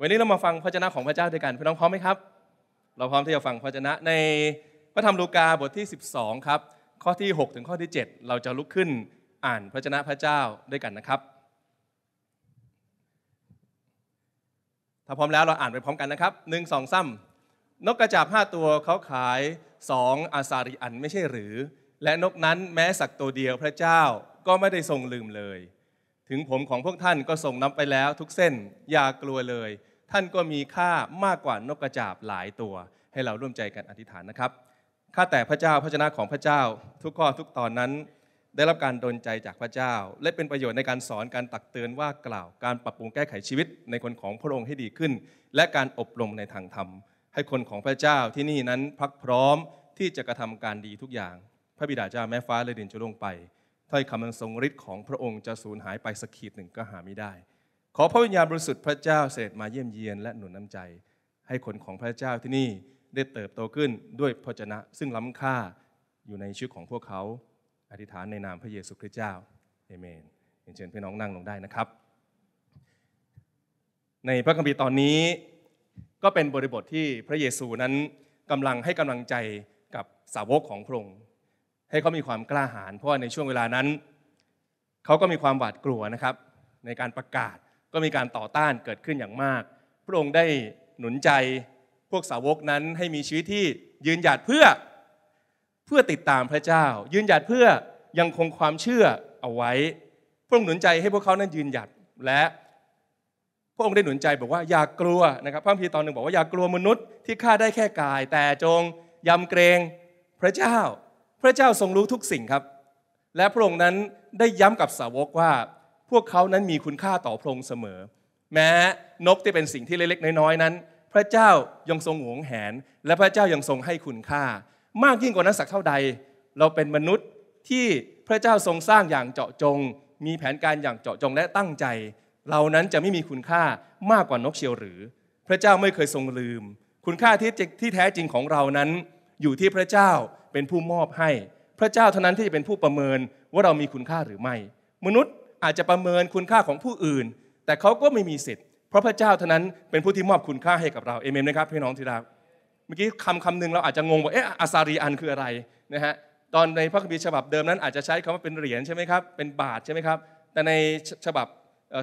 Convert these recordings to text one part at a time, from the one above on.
วันนี้เรามาฟังพระเจนะของพระเจ้าด้วยกันพี่น้องพร้อมไหมครับ เราพร้อมที่จะฟังพระเจนะในพระธรรมลูกาบทที่ 12 ครับ ข้อที่ 6 ถึงข้อที่ 7 เราจะลุกขึ้นอ่านพระเจนะพระเจ้าด้วยกันนะครับ ถ้าพร้อมแล้วเราอ่านไปพร้อมกันนะครับหนึ่งสองซ้ำนกกระจาบห้าตัวเขาขายสองอาสาริอันไม่ใช่หรือ และนกนั้นแม้สักตัวเดียวพระเจ้าก็ไม่ได้ทรงลืมเลยถึงผมของพวกท่านก็ส่งนับไปแล้ว ทุกเส้นอย่ากลัวเลย ท่านก็มีค่ามากกว่านกกระจาบหลายตัว ให้เราร่วมใจกันอธิษฐานนะครับข้าแต่พระเจ้าพระชนะของพระเจ้า ทุกข้อทุกตอนนั้น ได้รับการดนใจจากพระเจ้า และเป็นประโยชน์ในการสอนการตักเตือนว่ากล่าวการปรับปรุงแก้ไขชีวิตในคนของพระองค์ให้ดีขึ้น และการอบรมในทางธรรม ให้คนของพระเจ้าที่นี่นั้นพักพร้อมที่จะกระทำการดีทุกอย่าง พระบิดาเจ้าแม่ฟ้าเลยดินจะลงไปถ้อยคำอันทรงฤทธิ์ของพระองค์จะสูญหายไปสักขีดหนึ่งก็หาไม่ได้ ขอพระวิญญาณบริสุทธิ์พระเจ้าเสด็จมาเยี่ยมเยียนและหนุนน้ำใจให้คนของพระเจ้าที่นี่ได้เติบโตขึ้นด้วยพระชนะ ซึ่งล้ำค่าอยู่ในชีวิตของพวกเขา อธิษฐานในนามพระเยซูคริสต์เจ้าเอเมนเชิญพี่น้องนั่งลงได้นะครับ ในพระคัมภีร์ตอนนี้ ก็เป็นบริบทที่พระเยซูนั้นกำลังให้กำลังใจกับสาวกของพระองค์ให้เขามีความกล้าหาญเพราะว่าในช่วงเวลานั้น เขาก็มีความหวาดกลัวนะครับ ในการประกาศก็มีการต่อต้านเกิดขึ้นอย่างมาก พระองค์ได้หนุนใจพวกสาวกนั้นให้มีชีวิตที่ยืนหยัดเพื่อเพื่อติดตามพระเจ้า ยืนหยัดเพื่อยังคงความเชื่อเอาไว้พระองค์หนุนใจให้พวกเขานั้นยืนหยัดและพระองค์ได้หนุนใจบอกว่าอย่ากลัวนะครับพระพีตอนหนึ่งบอกว่าอย่ากลัวมนุษย์ที่ฆ่าได้แค่กายแต่จงยำเกรงพระเจ้าพระเจ้าทรงรู้ทุกสิ่งครับ และพระองค์นั้นได้ย้ำกับสาวกว่า พวกเขานั้นมีคุณค่าต่อพระองค์เสมอ แม้นกที่เป็นสิ่งที่เล็กๆน้อยๆนั้น พระเจ้ายังทรงหวงแหน และพระเจ้ายังทรงให้คุณค่า มากยิ่งกว่านั้นสักเท่าใด เราเป็นมนุษย์ที่พระเจ้าทรงสร้างอย่างเจาะจง มีแผนการอย่างเจาะจงและตั้งใจ เรานั้นจะไม่มีคุณค่ามากกว่านกเชียวหรือ พระเจ้าไม่เคยทรงลืม คุณค่าที่ที่แท้จริงของเรานั้นอยู่ที่พระเจ้าเป็นผู้มอบให้พระเจ้าเท่านั้นที่จะเป็นผู้ประเมินว่าเรามีคุณค่าหรือไม่มนุษย์อาจจะประเมินคุณค่าของผู้อื่น แต่เขาก็ไม่มีสิทธิ์เพราะพระเจ้าเท่านั้นเป็นผู้ที่มอบคุณค่าให้กับเราเอเมนไหมครับพี่น้องที่รักเมื่อกี้คำคำหนึ่งเราอาจจะงงว่าเอ๊ะอาซารีอันคืออะไรนะฮะตอนในพระคัมภีร์ฉบับเดิมนั้นอาจจะใช้คำว่าเป็นเหรียญใช่ไหมครับเป็นบาทใช่ไหมครับแต่ในฉบับ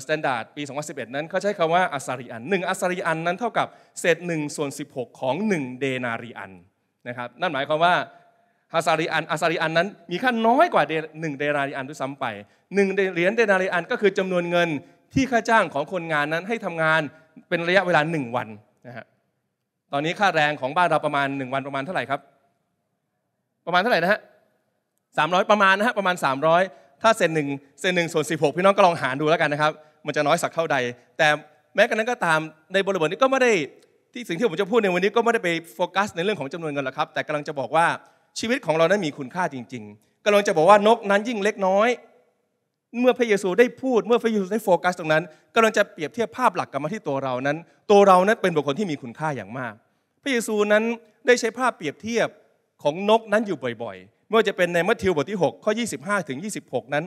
สแตนดาร์ดปี 2011 นั้นเขาใช้คำว่าอาซารีอันหนึ่งอาซารีอันนั้นเท่ากับเศษงส่วน16 ของ1เดนารีอันนะครับนั่นหมายความว่าฮาซาริอันอาซาริอันนั้นมีค่าน้อยกว่าหนึ่งเดนาริอันด้วยซ้ำไปหนึ่งเหรียญเดนาริอันก็คือจำนวนเงินที่ค่าจ้างของคนงานนั้นให้ทำงานเป็นระยะเวลาหนึ่งวันนะฮะตอนนี้ค่าแรงของบ้านเราประมาณหนึ่งวันประมาณเท่าไหร่ครับประมาณเท่าไหร่นะฮะสามร้อยประมาณนะฮะประมาณสามร้อยถ้าเซนหนึ่งเซนหนึ่งส่วนสิพี่น้องก็ลองหารดูแล้วกันนะครับมันจะน้อยสักเท่าใด แต่แม้กระนั้นก็ตามในบริบทนี้ก็ไม่ได้ที่สิ่งที่ผมจะพูดในวันนี้ก็ไม่ได้ไปโฟกัสในเรื่องของจำนวนเงินหรอกครับ แต่กำลังจะบอกว่าชีวิตของเรานั้นมีคุณค่าจริง ๆ กำลังจะบอกว่านกนั้นยิ่งเล็กน้อย เมื่อพระเยซูได้พูดเมื่อพระเยซูได้โฟกัสตรงนั้น กำลังจะเปรียบเทียบภาพหลักกลับมาที่ตัวเรานั้น ตัวเรานั้นเป็นบุคคลที่มีคุณค่าอย่างมากพระเยซูนั้นได้ใช้ภาพเปรียบเทียบของนกนั้นอยู่บ่อยๆเมื่อจะเป็นในมัทธิวบทที่6ข้อ25ถึง26 นั้น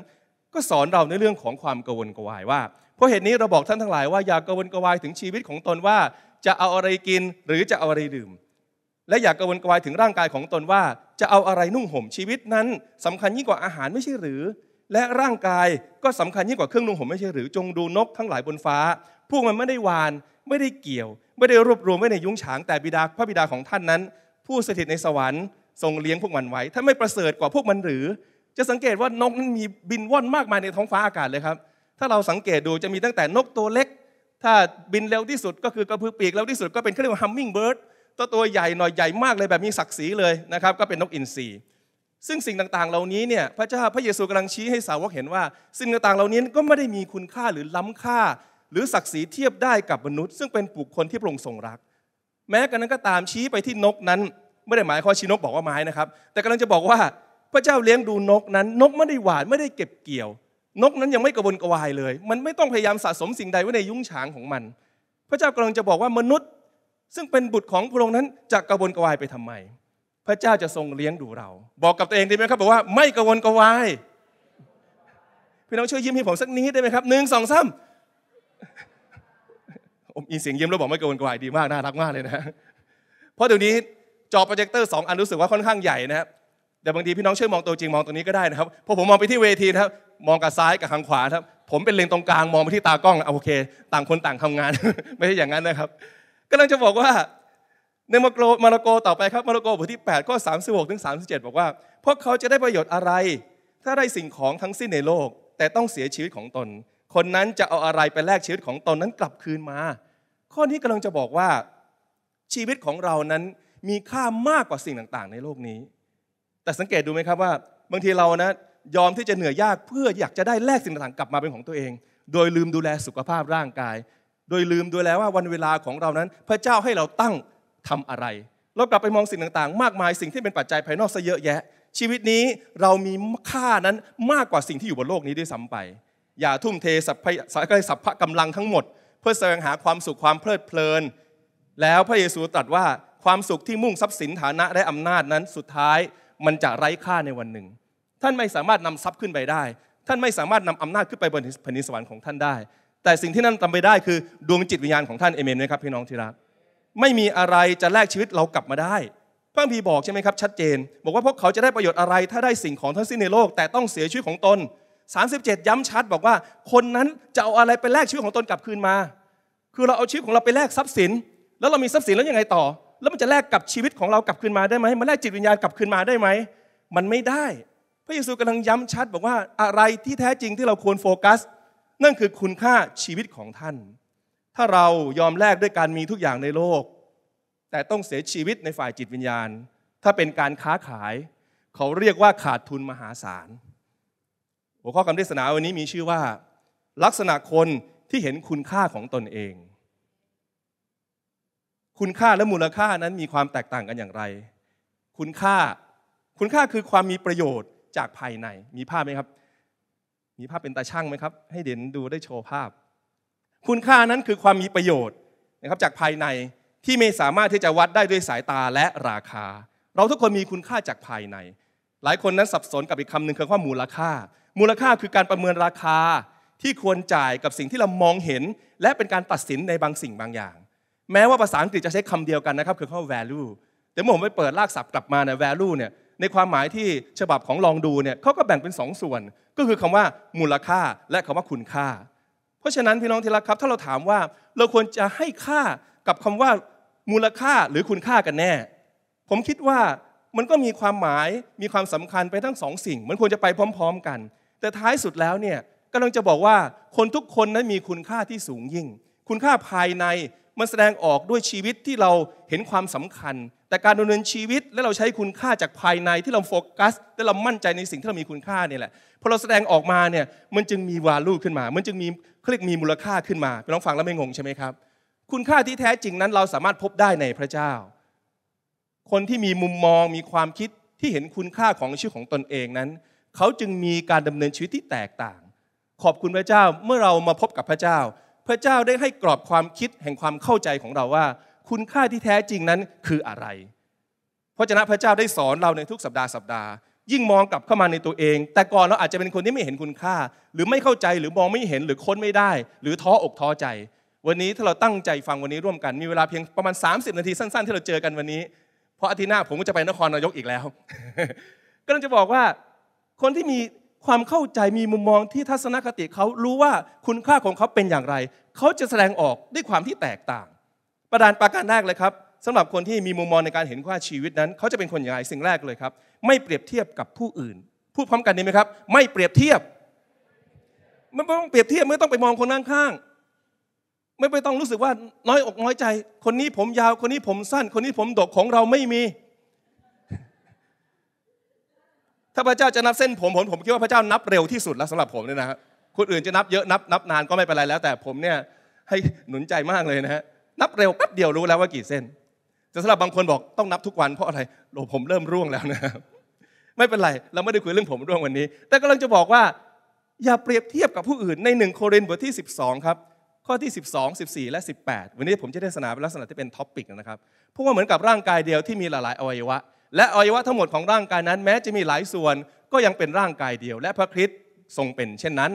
ก็สอนเราในเรื่องของความกังวลกวายว่าเพราะเหตุนี้เราบอกท่านทั้งหลายว่าอย่ากังวลกวายถึงชีวิตของตนว่าจะเอาอะไรกินหรือจะเอาอะไรดื่ม และอยากกระวนกระวายถึงร่างกายของตนว่า จะเอาอะไรนุ่งห่มชีวิตนั้น สำคัญยิ่งกว่าอาหารไม่ใช่หรือ และร่างกายก็สำคัญยิ่งกว่าเครื่องนุ่งห่มไม่ใช่หรือ จงดูนกทั้งหลายบนฟ้า พวกมันไม่ได้วานไม่ได้เกี่ยว ไม่ได้รวบรวมไว้ในยุ้งฉางแต่บิดาพระบิดาของท่านนั้น ผู้สถิตในสวรรค์ทรงเลี้ยงพวกมันไว้ถ้าไม่ประเสริฐกว่าพวกมันหรือ จะสังเกตว่านกนั้นมีบินว่อนมากมายในท้องฟ้าอากาศเลยครับ ถ้าเราสังเกตดูจะมีตั้งแต่นกตัวเล็กถ้าบินเร็วที่สุดก็คือกระพือปีกเร็วที่สุดก็เป็นเขาเรียกว่าฮัมมิงเบิร์ดตัวตัวใหญ่หน่อยใหญ่มากเลยแบบมีศักดิ์ศรีเลยนะครับ ก็เป็นนกอินทรี ซึ่งสิ่งต่างๆเหล่านี้เนี่ยพระเจ้าพระเยซูกำลังชี้ให้สาวกเห็นว่า สิ่งต่างๆเหล่านี้ก็ไม่ได้มีคุณค่าหรือล้ำค่า หรือศักดิ์ศรีเทียบได้กับมนุษย์ ซึ่งเป็นบุคคลที่พระองค์ทรงรัก แม้กระนั้นก็ตามชี้ไปที่นกนั้นไม่ได้หมายข้อชี้นกบอกว่าไม้นะครับแต่กำลังจะบอกว่าพระเจ้าเลี้ยงดูนกนั้น นกไม่ได้หวานไม่ได้เก็บเกี่ยวนกนั้นยังไม่กระวนกระวายเลย มันไม่ต้องพยายามสะสมสิ่งใดไว้ในยุ้งฉางของมัน พระเจ้ากำลังจะบอกว่ามนุษย์ ซึ่งเป็นบุตรของพระองค์นั้นจะกระวนกระวายไปทำไมพระเจ้าจะทรงเลี้ยงดูเรา บอกกับตัวเองดีไหมครับบอกว่าไม่กระวนกระวายพี่น้องช่วยยิ้มให้ผมสักนิดได้ไหมครับหนึ่งสองสามผมมีเสียงยิ้มแล้วบอกไม่กระวนกระวายดีมากน่ารักมากเลยนะเพราะเดี๋ยวนี้จอโปรเจคเตอร์สองอันรู้สึกว่าค่อนข้างใหญ่นะครับแต่บางทีพี่น้องช่วยมองตัวจริงมองตรงนี้ก็ได้นะครับพอผมมองไปที่เวทีนะครับมองกับซ้ายกับทางขวาครับผมเป็นเลนตรงกลางมองไปที่ตากล้องเอาโอเค ต่างคนต่างทำงาน ไม่ใช่อย่างนั้นนะครับ กำลังจะบอกว่าในมาโกรมารโกต่อไปครับมารโกบทที่8ข้อ36ถึง37 บอกว่าพวกเขาจะได้ประโยชน์อะไร ถ้าได้สิ่งของทั้งสิ้นในโลก แต่ต้องเสียชีวิตของตน คนนั้นจะเอาอะไรไปแลกชีวิตของตนนั้นกลับคืนมา ข้อนี้กำลังจะบอกว่า ชีวิตของเรานั้นมีค่ามากกว่าสิ่งต่าง ๆ ในโลกนี้ แต่สังเกตดูไหมครับว่าบางทีเรานะยอมที่จะเหนื่อยยากเพื่ออยากจะได้แลกสิ่งต่างๆกลับมาเป็นของตัวเอง โดยลืมดูแลสุขภาพร่างกาย โดยลืมดูแลว่าวันเวลาของเรานั้นพระเจ้าให้เราตั้งทำอะไรเรากลับไปมองสิ่งต่างๆ มากมายสิ่งที่เป็นปัจจัยภายนอกซะเยอะแยะ ชีวิตนี้เรามีค่านั้นมากกว่าสิ่งที่อยู่บนโลกนี้ด้วยซ้าไป อย่าทุ่มเทสัพพสัพพะกำลังทั้งหมด เพื่อแสวงหาความสุขความเพลิดเพลิน แล้วพระเยซูตรัสว่าความสุขที่มุ่งทรัพย์สินฐานะและอำนาจนั้นสุดท้ายมันจะไร้ค่าในวันหนึ่งท่านไม่สามารถนำทรัพย์ขึ้นไปได้ ท่านไม่สามารถนำอำนาจขึ้นไปบนแผ่นดินสวรรค์ของท่านได้ แต่สิ่งที่นั่นทำไปได้คือดวงจิตวิญญาณของท่านเอเมนไหมครับพี่น้องที่รักไม่มีอะไรจะแลกชีวิตเรากลับมาได้ พระพีบอกใช่ไหมครับ ชัดเจน บอกว่าพวกเขาจะได้ประโยชน์อะไรถ้าได้สิ่งของทั้งสิ้นในโลกแต่ต้องเสียชีวิตของตน37ย้ำชัด บอกว่าคนนั้นจะเอาอะไรไปแลกชีวิตของตนกลับคืนมา คือเราเอาชีวิตของเราไปแลกทรัพย์สิน แล้วเรามีทรัพย์สินแล้วยังไงต่อ แล้วมันจะแลกกับชีวิตของเรากลับคืนมาได้ไหมมันแลกจิตวิญญาณกลับคืนมาได้ไหมมันไม่ได้พระเยซูกำลังย้ำชัด บอกว่าอะไรที่แท้จริงที่เราควรโฟกัส นั่นคือคุณค่าชีวิตของท่าน ถ้าเรายอมแลกด้วยการมีทุกอย่างในโลก แต่ต้องเสียชีวิตในฝ่ายจิตวิญญาณ ถ้าเป็นการค้าขาย เขาเรียกว่าขาดทุนมหาศาล หัวข้อคำเทศนาวันนี้มีชื่อว่า ลักษณะคนที่เห็นคุณค่าของตนเอง คุณค่าและมูลค่านั้นมีความแตกต่างกันอย่างไรคุณค่าคุณค่าคือความมีประโยชน์จากภายในมีภาพไหมครับมีภาพเป็นตาช่างไหมครับให้เด่นดูได้โชว์ภาพ คุณค่านั้นคือความมีประโยชน์นะครับจากภายในที่ไม่สามารถที่จะวัดได้ด้วยสายตาและราคา เราทุกคนมีคุณค่าจากภายใน หลายคนนั้นสับสนกับอีกคำหนึ่งคือความมูลค่า มูลค่าคือการประเมินราคาที่ควรจ่ายกับสิ่งที่เรามองเห็น และเป็นการตัดสินในบางสิ่งบางอย่าง แม้ว่าภาษาอังกฤษจะใช้คำเดียวกันนะครับคือคำว่า value แต่เมื่อผมไปเปิดลากศัพท์กลับมาเนี่ย value เนี่ยในความหมายที่ฉบับของลองดูเนี่ยเขาก็แบ่งเป็นสองส่วน ก็คือคำว่ามูลค่าและคำว่าคุณค่า เพราะฉะนั้นพี่น้องที่รักครับ ถ้าเราถามว่า เราควรจะให้ค่ากับคำว่ามูลค่าหรือคุณค่ากันแน่ ผมคิดว่ามันก็มีความหมายมีความสำคัญไปทั้งสองสิ่งมันควรจะไปพร้อมๆกัน แต่ท้ายสุดแล้วเนี่ยก็ต้องจะบอกว่าคนทุกคนนั้นมีคุณค่าที่สูงยิ่ง คุณค่าภายในมันแสดงออกด้วยชีวิตที่เราเห็นความสำคัญ แต่การดำเนินชีวิตและเราใช้คุณค่าจากภายในที่เราโฟกัสและเรามั่นใจในสิ่งที่เรามีคุณค่านี่แหละพอเราแสดงออกมาเนี่ยมันจึงมีวาลูขึ้นมา มันจึงมีเขาเรียกมีมูลค่าขึ้นมาไปลองฟังแล้วไม่งงใช่ไหมครับคุณค่าที่แท้จริงนั้นเราสามารถพบได้ในพระเจ้า คนที่มีมุมมองมีความคิดที่เห็นคุณค่าของชีวิตของตนเองนั้น เขาจึงมีการดำเนินชีวิตที่แตกต่าง ขอบคุณพระเจ้าเมื่อเรามาพบกับพระเจ้าพระเจ้าได้ให้กรอบความคิดแห่งความเข้าใจของเราว่า คุณค่าที่แท้จริงนั้นคืออะไรพระเจ้าพระเจ้าได้สอนเราในทุกสัปดาห์สัปดาห์ ยิ่งมองกลับเข้ามาในตัวเอง แต่ก่อนเราอาจจะเป็นคนที่ไม่เห็นคุณค่าหรือไม่เข้าใจหรือมองไม่เห็นหรือค้นไม่ได้ หรือท้ออกท้อใจ วันนี้ถ้าเราตั้งใจฟังวันนี้ร่วมกัน มีเวลาเพียงประมาณ30นาทีสั้นๆ ที่เราเจอกันวันนี้ เพราะอาทิตย์หน้าผมก็จะไปนครนายกอีกแล้วก็จะบอกว่าคนที่มีความเข้าใจมีมุมมองที่ทัศนคติเขารู้ว่าคุณค่าของเขาเป็นอย่างไร เขาจะแสดงออกด้วยความที่แตกต่าง ประดานประการแรกเลยครับสำหรับคนที่มีมุมมองในการเห็นค่าชีวิตนั้นเขาจะเป็นคนอย่างไร สิ่งแรกเลยครับ ไม่เปรียบเทียบกับผู้อื่น พูดพร้อมกันดีไหมครับ ไม่เปรียบเทียบไม่ต้องเปรียบเทียบไม่ต้องไปมองคนข้างไม่ไปต้องรู้สึกว่าน้อยอกน้อยใจ คนนี้ผมยาวคนนี้ผมสั้น คนนี้ผมดกของเราไม่มีถ้าพระเจ้าจะนับเส้นผมผมผมคิดว่าพระเจ้านับเร็วที่สุดแล้วสำหรับผมเนี่ยนะับคนอื่นจะนับเยอะนับนับนานก็ไม่เป็นไรแล้วแต่ผมเนี่ยให้หนุนใจมากเลยนะฮะนับเร็วแป๊บเดียวรู้แล้วว่ากี่เส้นแต่สำหรับบางคนบอกต้องนับทุกวันเพราะอะไรโลผมเริ่มร่วงแล้วนะครับไม่เป็นไรเราไม่ได้คุยเรื่องผมร่วงวันนี้ แต่กำลังจะบอกว่า อย่าเปรียบเทียบกับผู้อื่นในหนึ่งโครินธ์บทที่12ครับข้อที่ 12 14 และ 18 วันนี้ผมจะเทศนาเป็นลักษณะที่เป็นท็อปปิกนะครับเพราะว่าเหมือนกับร่างกายเดียวที่มีหลายๆอวัยวะและอวัยวะทั้งหมดของร่างกายนั้นแม้จะมีหลายส่วนก็ยังเป็นร่างกายเดียว และพระคริสต์ทรงเป็นเช่นนั้น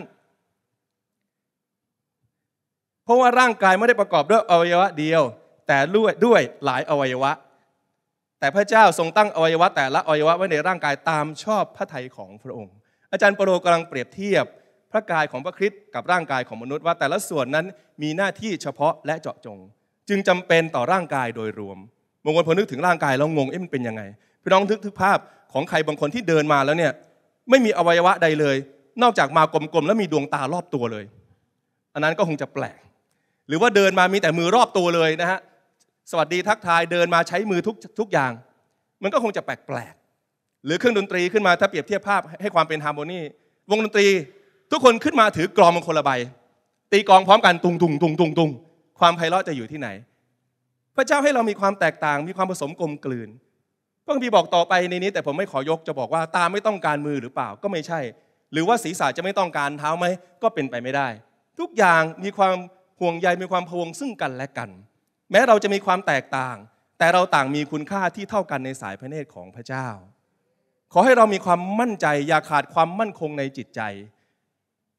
เพราะว่าร่างกายไม่ได้ประกอบด้วยอวัยวะเดียว แต่ด้วยด้วยหลายอวัยวะ แต่พระเจ้าทรงตั้งอวัยวะแต่ละอวัยวะไว้ในร่างกายตามชอบพระทัยของพระองค์ อาจารย์ปโรกำลังเปรียบเทียบพระกายของพระคริสต์กับร่างกายของมนุษย์ว่า แต่ละส่วนนั้นมีหน้าที่เฉพาะและเจาะจง จึงจำเป็นต่อร่างกายโดยรวมางคนพอนึกถึงร่างกายแล้วงงเอ๊ะมันเป็นยังไงพี่น้องทึกทึกภาพของใครบางคนที่เดินมาแล้วเนี่ยไม่มีอวัยวะใดเลย นอกจากมากลมๆแล้วมีดวงตารอบตัวเลยอันนั้นก็คงจะแปลก หรือว่าเดินมามีแต่มือรอบตัวเลยนะฮะสวัสดีทักทายเดินมาใช้มือทุกทุกอย่าง มันก็คงจะแปลกๆหรือเครื่องดนตรีขึ้นมาถ้าเปรียบเทียบภาพให้ความเป็นฮาร์โมนีวงดนตรีทุกคนขึ้นมาถือกลองมันคนละใบ ตีกลองพร้อมกันตุงตุงตุงตุงตุงความไพเราะจะอยู่ที่ไหนพระเจ้าให้เรามีความแตกต่างมีความผสมกลมกลืนพระคัมภีร์บอกต่อไปในนี้ แต่ผมไม่ขอยกจะบอกว่าตาไม่ต้องการมือหรือเปล่าก็ไม่ใช่ หรือว่าศีรษะจะไม่ต้องการเท้าไหมก็เป็นไปไม่ได้ ทุกอย่างมีความห่วงใยมีความพวงซึ่งกันและกัน แม้เราจะมีความแตกต่าง แต่เราต่างมีคุณค่าที่เท่ากันในสายพระเนตรของพระเจ้า ขอให้เรามีความมั่นใจอย่าขาดความมั่นคงในจิตใจ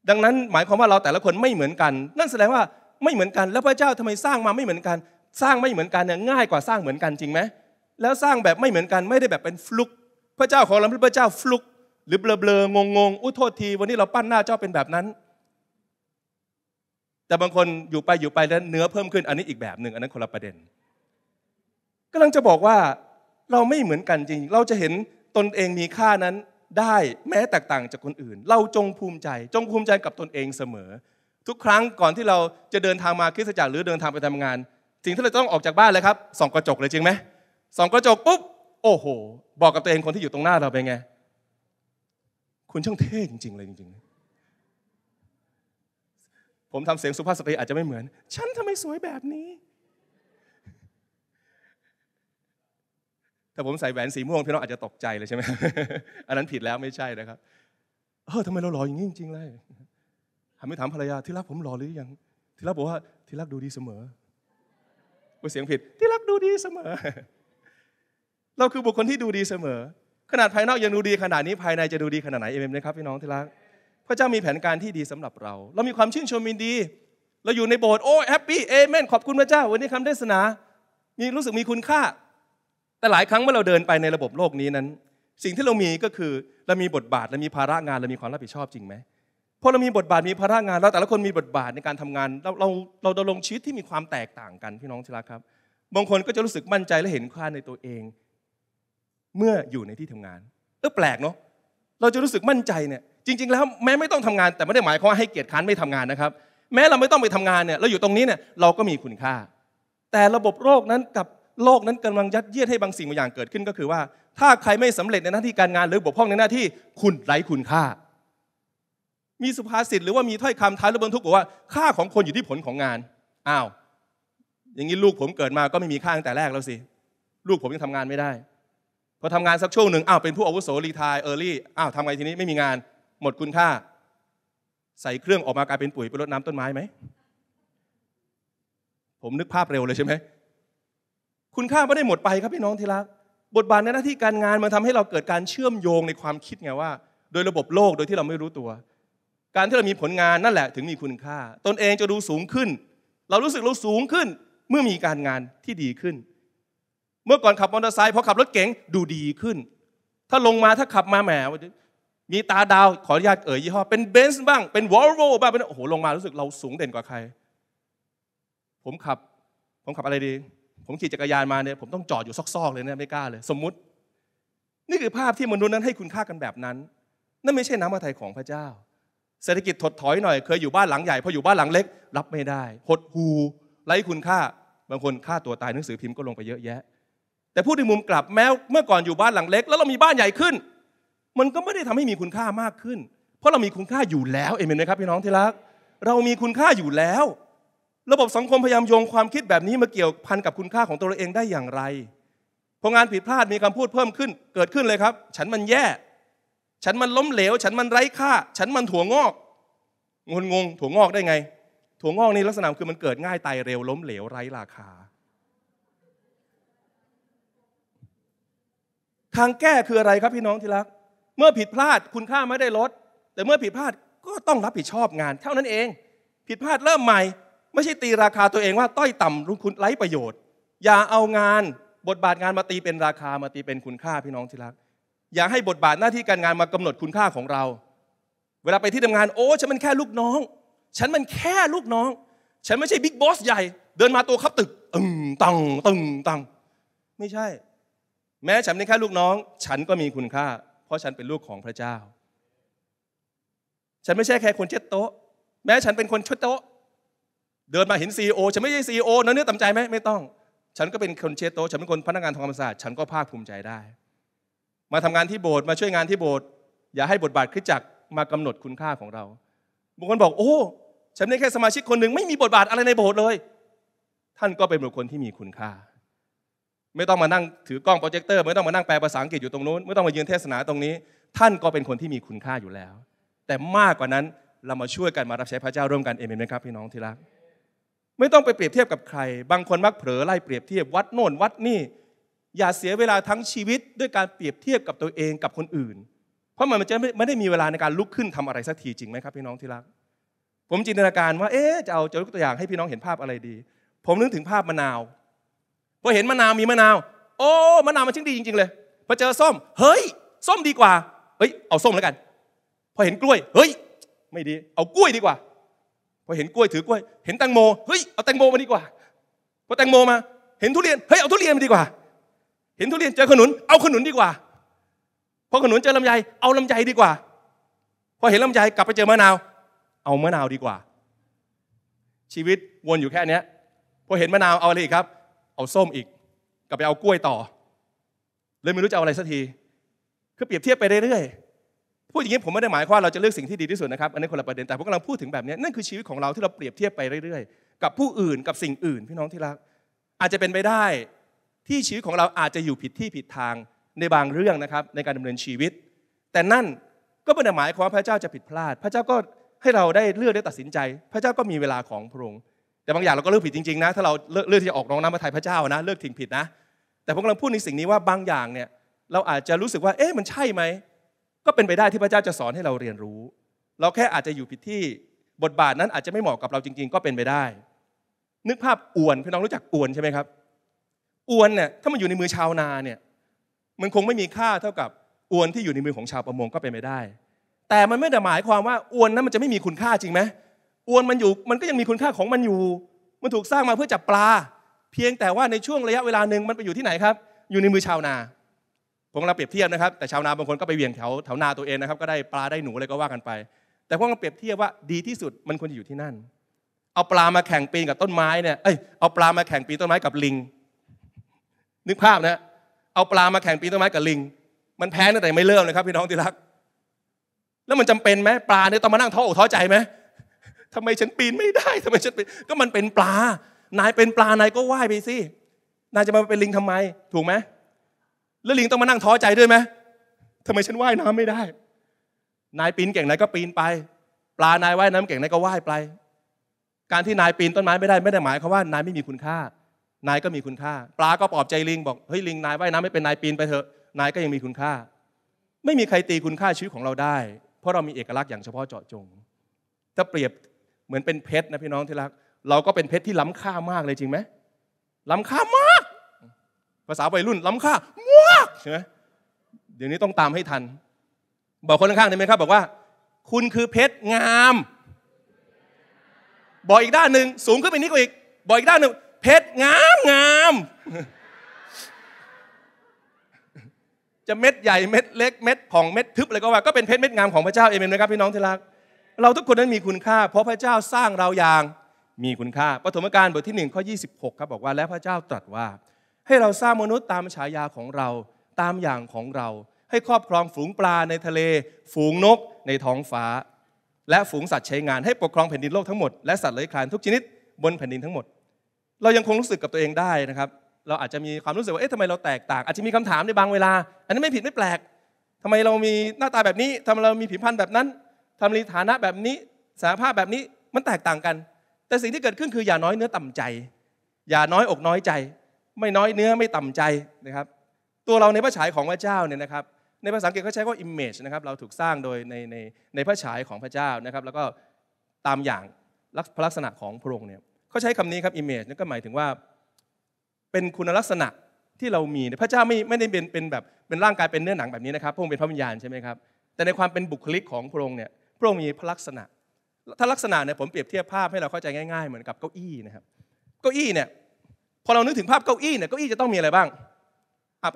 ดังนั้นหมายความว่าเราแต่ละคนไม่เหมือนกัน นั่นแสดงว่าไม่เหมือนกัน แล้วพระเจ้าทำไมสร้างมาไม่เหมือนกันสร้างไม่เหมือนกันเนี่ยง่ายกว่าสร้างเหมือนกันจริงไหม แล้วสร้างแบบไม่เหมือนกันไม่ได้แบบเป็นฟลุก พระเจ้าของเราพระเจ้าฟลุกหรือเบลเบลงงงอุ้โทษทีวันนี้เราปั้นหน้าเจ้าเป็นแบบนั้น แต่บางคนอยู่ไปอยู่ไปแล้วเนื้อเพิ่มขึ้น อันนี้อีกแบบหนึ่ง อันนั้นคนละประเด็น กำลังจะบอกว่าเราไม่เหมือนกันจริง เราจะเห็นตนเองมีค่านั้นได้แม้แตกต่างจากคนอื่น เราจงภูมิใจจงภูมิใจกับตนเองเสมอ ทุกครั้งก่อนที่เราจะเดินทางมาคริสตจักรหรือเดินทางไปทำงานสิ่งที่เราต้องออกจากบ้านเลยครับ ส่องกระจกเลยจริงไหมส่องกระจก ปุ๊บ โอ้โห บอกกับตัวเองคนที่อยู่ตรงหน้าเราเป็นไง คุณช่างเท่จริง ๆ เลย จริงๆผมทำเสียงสุภาพสตรีอาจจะไม่เหมือน ฉันทำไมสวยแบบนี้แต่ผมใส่แหวนสีม่วง พี่น้องอาจจะตกใจเลยใช่ไหม อันนั้นผิดแล้วไม่ใช่นะครับ เออทำไมเราหล่ออย่างนี้จริงๆเลยหันไปถามภรรยา ที่รักผมหล่อหรือยังที่รักบอกว่า ที่รักดูดีเสมอพูเสียงผิดที่รักดูดีเสมอ เราคือบุคคลที่ดูดีเสมอ ขนาดภายนอกยังดูดีขนาดนี้ภายในจะดูดีขนาดไหนเอเมเไหมนะครับพี่น้องที่รักพระเจ้ามีแผนการที่ดีสำหรับเรา เรามีความชื่นชมยินดี เราอยู่ในโบสถ์โอ้แฮปปี้เอเมนขอบคุณพระเจ้าวันนี้คำเทศนา มีรู้สึกมีคุณค่า แต่หลายครั้งเมื่อเราเดินไปในระบบโลกนี้นั้น สิ่งที่เรามีก็คือเรามีบทบาทเรามีภาระงานเรามีความรับผิดชอบจริงไหมพราะเรามีบทบาทมีพนักงาน แล้วแต่ละคนมีบทบาทในการทำงาน เราเราเราดำรงชีวิตที่มีความแตกต่างกันพี่น้องที่รักครับบางคนก็จะรู้สึกมั่นใจและเห็นค่าในตัวเอง เมื่ออยู่ในที่ทำงานเออแปลกเนาะเราจะรู้สึกมั่นใจเนี่ยจริง ๆ แล้วแม้ไม่ต้องทำงานแต่ไม่ได้หมายความว่าให้เกียรติค้านไม่ทำงานนะครับ แม้เราไม่ต้องไปทำงานเนี่ยเราอยู่ตรงนี้เนี่ยเราก็มีคุณค่า แต่ระบบโลกนั้นกับโลกนั้นกำลังยัดเยียดให้บางสิ่งบางอย่างเกิดขึ้นก็คือว่า ถ้าใครไม่สำเร็จในหน้าที่การงาน หรือบกพร่องในหน้าที่คุณไร้คุณค่ามีสุภาษิตหรือว่ามีถ้อยคำท้ายรถบรรทุกบอกว่าค่าของคนอยู่ที่ผลของงาน อ้าว อย่างนี้ลูกผมเกิดมาก็ไม่มีค่าตั้งแต่แรกแล้วสิ ลูกผมยังทำงานไม่ได้ พอทำงานสักช่วงหนึ่งอ้าว เป็นผู้อาวุโสรีทายเออร์ลี่อ้าวทำไงทีนี้ ไม่มีงาน หมดคุณค่า ใส่เครื่องออกมากลายเป็นปุ๋ยไปรดน้ำต้นไม้ไหม ผมนึกภาพเร็วเลยใช่ไหม คุณค่าไม่ได้หมดไปครับพี่น้องที่รัก บทบาทในหน้าที่การงานมันทำให้เราเกิดการเชื่อมโยงในความคิดไงว่า โดยระบบโลกโดยที่เราไม่รู้ตัวการที่เรามีผลงานนั่นแหละถึงมีคุณค่า ตนเองจะดูสูงขึ้น เรารู้สึกเราสูงขึ้น เมื่อมีการงานที่ดีขึ้น เมื่อก่อนขับมอเตอร์ไซค์พอขับรถเก๋งดูดีขึ้น ถ้าลงมาถ้าขับมาแหมมีตาดาวขออนุญาตเอ่ยยี่ห้อ เป็นเบนซ์บ้างเป็นวอลโวบ้างเป็นโอ้โห ลงมารู้สึกเราสูงเด่นกว่าใคร ผมขับผมขับอะไรดี ผมขี่จักรยานมาเนี่ยผมต้องจอดอยู่ซอกๆเลยเนี่ยไม่กล้าเลยสมมุติ นี่คือภาพที่มนุษย์นั้นให้คุณค่ากันแบบนั้นนั่นไม่ใช่น้ำพระทัยของพระเจ้าเศรษฐกิจถดถอยหน่อยเคยอยู่บ้านหลังใหญ่พออยู่บ้านหลังเล็ก รับไม่ได้หดหูไร้คุณค่า บางคนค่าตัวตายหนังสือพิมพ์ก็ลงไปเยอะแยะ แต่พูดในมุมกลับแม้เมื่อก่อนอยู่บ้านหลังเล็ก แล้วเรามีบ้านใหญ่ขึ้น มันก็ไม่ได้ทำให้มีคุณค่ามากขึ้น เพราะเรามีคุณค่าอยู่แล้วเองนะครับพี่น้องที่รักเรามีคุณค่าอยู่แล้ว ระบบสังคมพยายามโยงความคิดแบบนี้มาเกี่ยวพันกับคุณค่าของตัวเราเองได้อย่างไรพองานผิดพลาดมีคำพูดเพิ่มขึ้นเกิดขึ้นเลยครับ ฉันมันแย่ฉันมันล้มเหลว ฉันมันไร้ค่า ฉันมันถั่วงอก งงง ถั่วงอกได้ไง ถั่วงอกนี่ลักษณะคือมันเกิดง่ายตายเร็ว ล้มเหลว ไร้ราคา ทางแก้คืออะไรครับพี่น้องที่รัก เมื่อผิดพลาดคุณค่าไม่ได้ลด แต่เมื่อผิดพลาดก็ต้องรับผิดชอบงาน เท่านั้นเอง ผิดพลาดเริ่มใหม่ ไม่ใช่ตีราคาตัวเอง ว่าต้อยต่ำรุ่งคุณไร้ประโยชน์ อย่าเอางาน บทบาทงานมาตีเป็นราคา มาตีเป็นคุณค่าพี่น้องที่รักอย่าให้บทบาทหน้าที่การงานมากำหนดคุณค่าของเรา เวลาไปที่ทำงาน โอ้ฉันมันแค่ลูกน้อง ฉันมันแค่ลูกน้อง ฉันไม่ใช่บิ๊กบอสใหญ่ เดินมาตัวครับตึกตึงตังตึงตังไม่ใช่ แม้ฉันเป็นแค่ลูกน้อง ฉันก็มีคุณค่า เพราะฉันเป็นลูกของพระเจ้า ฉันไม่ใช่แค่คนเช็ดโต๊ะ แม้ฉันเป็นคนเช็ดโต๊ะ เดินมาเห็นซีโอฉันไม่ใช่ซีโอเนื้อต่ำใจไหมไม่ต้อง ฉันก็เป็นคนเช็ดโต๊ะ ฉันเป็นคนพนักงานทงความสะอาดฉันก็ภาคภูมิใจได้มาทำงานที่โบสถ์มาช่วยงานที่โบสถ์อย่าให้บทบาทคริสจักรมากำหนดคุณค่าของเราบางคนบอกโอ้ ฉันนี่แค่สมาชิกคนหนึ่งไม่มีบทบาทอะไรในโบสถ์เลยท่านก็เป็นบุคคลที่มีคุณค่า ไม่ต้องมานั่งถือกล้องโปรเจคเตอร์ไม่ต้องมานั่งแปลภาษาอังกฤษอยู่ตรงนู้นไม่ต้องมายืนเทศนาตรงนี้ ท่านก็เป็นคนที่มีคุณค่าอยู่แล้ว แต่มากกว่านั้นเรามาช่วยกันมารับใช้พระเจ้าร่วมกันเอเนไหมครับพี่น้องที่รักไม่ต้องไปเปรียบเทียบกับใคร บางคนมักเผลอไล่เปรียบเทียบวัดโน่นวัดนี่อย่าเสียเวลาทั้งชีวิตด้วยการเปรียบเทียบกับตัวเองกับคนอื่น เพราะมันจะไม่ได้มีเวลาในการลุกขึ้นทำอะไรสักทีจริงไหมครับ พี่น้องที่รัก ผมจินตนาการว่าเอ๊จะเอาจะยกตัวอย่างให้พี่น้องเห็นภาพอะไรดี ผมนึกถึงภาพมะนาวพอเห็นมะนาวมีมะนาวโอ้มะนาวมันช่างดีจริง ๆเลยพอเจอส้มเฮ้ยส้มดีกว่า เฮ้ยเอาส้มแล้วกัน พอเห็นกล้วย เฮ้ย ไม่ดี เอากล้วยดีกว่า พอเห็นกล้วยถือกล้วยเห็นแตงโมเฮ้ยเอาแตงโมมาดีกว่า พอแตงโมมา เห็นทุเรียนเฮ้ยเอาทุเรียนมาดีกว่าเห็นทุเรียนเจอขนุน เอาขนุนดีกว่าพอขนุนเจอลำไย เอาลำไยดีกว่าพอเห็นลำไยกลับไปเจอมะนาว เอามะนาวดีกว่า ชีวิตวนอยู่แค่นี้พอเห็นมะนาวเอาอะไรอีกครับ เอาส้มอีก กลับไปเอากล้วยต่อ เลยไม่รู้จะเอาอะไรสักทีคือเปรียบเทียบไปเรื่อย ๆ พูดอย่างนี้ผมไม่ได้หมายความเราจะเลือกสิ่งที่ดีที่สุดนะครับ อันนี้คนละประเด็นแต่ผมกำลังพูดถึงแบบนี้ นั่นคือชีวิตของเราที่เราเปรียบเทียบไปเรื่อยๆ กับผู้อื่นกับสิ่งอื่นพี่น้องที่รักอาจจะเป็นไปได้ที่ชีวิตของเราอาจจะอยู่ผิดที่ผิดทางในบางเรื่องนะครับในการดำเนินชีวิต แต่นั่นก็ไม่ได้หมายความว่าพระเจ้าจะผิดพลาด พระเจ้าก็ให้เราได้เลือกได้ตัดสินใจ พระเจ้าก็มีเวลาของพระองค์แต่บางอย่างเราก็เลือกผิดจริงๆนะถ้าเราเลือกที่จะออกน้องน้ำพระทัยพระเจ้านะเลือกทิ้งผิดนะ แต่ผมกำลังพูดในสิ่งนี้ว่าบางอย่างเนี่ยเราอาจจะรู้สึกว่าเอ๊ะมันใช่ไหมก็เป็นไปได้ที่พระเจ้าจะสอนให้เราเรียนรู้ เราแค่อาจจะอยู่ผิดที่บทบาทนั้นอาจจะไม่เหมาะกับเราจริง ๆ ก็เป็นไปได้ นึกภาพอวนพี่น้องรู้จักอวนใช่ไหมครับอวนเนี่ยถ้ามันอยู่ในมือชาวนาเนี่ยมันคงไม่มีค่าเท่ากับอวนที่อยู่ในมือของชาวประมงก็เป็นไม่ได้ แต่มันไม่ได้หมายความว่าอวนนั้นมันจะไม่มีคุณค่าจริงไหมอวนมันอยู่มันก็ยังมีคุณค่าของมันอยู่ มันถูกสร้างมาเพื่อจับปลา เพียงแต่ว่าในช่วงระยะเวลาหนึ่งมันไปอยู่ที่ไหนครับ อยู่ในมือชาวนาผมเราเปรียบเทียบนะครับแต่ชาวนาบางคนก็ไปเหวี่ยงแถวแถวนาตัวเองนะครับก็ได้ปลาได้หนูอะไรก็ว่ากันไป แต่พวกเราเปรียบเทียบว่าดีที่สุดมันควรจะอยู่ที่นั่น เอาปลามาแข่งปีนกับต้นไม้เนี่ยเอ้ยเอาปลามาแข่งปีนต้นไม้กับลิงนึกภาพนะ เอาปลามาแข่งปีนต้นไม้กับลิง มันแพ้ตั้งแต่ไม่เริ่มเลยครับ พี่น้องที่รัก แล้วมันจำเป็นไหมปลาเนี่ยต้องมานั่งท้ออกท้อใจไหมทำไมฉันปีนไม่ได้ ทำไมฉันปีนก็มันเป็นปลา นายเป็นปลานายก็ว่ายไปสิ นายจะมาเป็นลิงทำไม ถูกไหม แล้วลิงต้องมานั่งท้อใจด้วยไหมทำไมฉันว่ายน้ำไม่ได้ นายปีนเก่งนายก็ปีนไป ปลานายว่ายน้ำเก่งนายก็ว่ายไป การที่นายปีนต้นไม้ไม่ได้ไม่ได้หมายความว่านายไม่มีคุณค่านายก็มีคุณค่าปลาก็ปลอบใจลิง บอกเฮ้ยลิงนายว่ายน้ำไม่เป็นนายปีนไปเถอะนายก็ยังมีคุณค่า ไม่มีใครตีคุณค่าชีวิตของเราได้ เพราะเรามีเอกลักษณ์อย่างเฉพาะเจาะจงถ้าเปรียบเหมือนเป็นเพชรนะพี่น้องที่รักเราก็เป็นเพชรที่ล้ำค่ามากเลยจริงไหมล้ำค่ามาก ภาษาวัยรุ่นล้ำค่ามากใช่ไหมเดี๋ยวนี้ต้องตามให้ทัน บอกคนข้างๆได้ไหมครับ บอกว่า คุณคือเพชรงามบอกอีกด้านหนึ่งสูงขึ้นไปนิดกว่าอีกบอกอีกด้านหนึ่งเพชรงามงาม จะเม็ดใหญ่เม็ดเล็กเม็ดผ่องเม็ดทึบอะไรก็ว่าก็เป็นเพชรเม็ดงามของพระเจ้าเอเมนนครับพี่น้องที่รัก เราทุกคนนั้นมีคุณค่าเพราะพระเจ้าสร้างเราอย่าง มีคุณค่าปฐมกาลบทที่1ข้อ26ครับบอกว่าและพระเจ้าตรัสว่า ให้เราสร้างมนุษย์ตามฉายาของเราตามอย่างของเรา ให้ครอบครองฝูงปลาในทะเล ฝูงนก ในท้องฟ้า และฝูงสัตว์ใช้งานให้ปกครองแผ่นดินโลกทั้งหมดและสัตว์เลื้อยคลานทุกชนิด บนแผ่นดินทั้งหมดเรายังคงรู้สึกกับตัวเองได้นะครับ เราอาจจะมีความรู้สึกว่าเอ๊ะทำไมเราแตกต่าง อาจจะมีคำาถามในบางเวลา อันนี้ไม่ผิดไม่แปลก ทำไมเรามีหน้าตาแบบนี้ ทำไมเรามีผิวพรรณแบบนั้น ทำไมฐานะแบบนี้สารภาพแบบนี้ มันแตกต่างกัน แต่สิ่งที่เกิดขึ้น คือ อย่าน้อยเนื้อต่ำใจ อย่าน้อยอกน้อยใจ ไม่น้อยเนื้อไม่ต่ำใจนะครับ ตัวเราในพระฉายของพระเจ้าเนี่ยนะครับ ในภาษาอังกฤษเขาใช้ว่า image นะครับ เราถูกสร้างโดยในในในพระฉายของพระเจ้านะครับ แล้วก็ตามอย่างลักษณะของพระองค์เนี่ยเขาใช้คำนี้ครับ image นั่นก็หมายถึงว่าเป็นคุณลักษณะที่เรามีพระเจ้าไม่ไม่ได้เป็นเป็นแบบเป็นร่างกายเป็นเนื้อหนังแบบนี้นะครับพระองค์เป็นพระวิญญาณใช่ไหมครับแต่ในความเป็นบุคลิกของพระองค์เนี่ยพระองค์มีพระลักษณะถ้าลักษณะเนี่ยผมเปรียบเทียบภาพให้เราเข้าใจง่ายๆ เหมือนกับเก้าอี้นะครับเก้าอี้เนี่ยพอเรานึกถึงภาพเก้าอี้เนี่ยเก้าอี้จะต้องมีอะไรบ้าง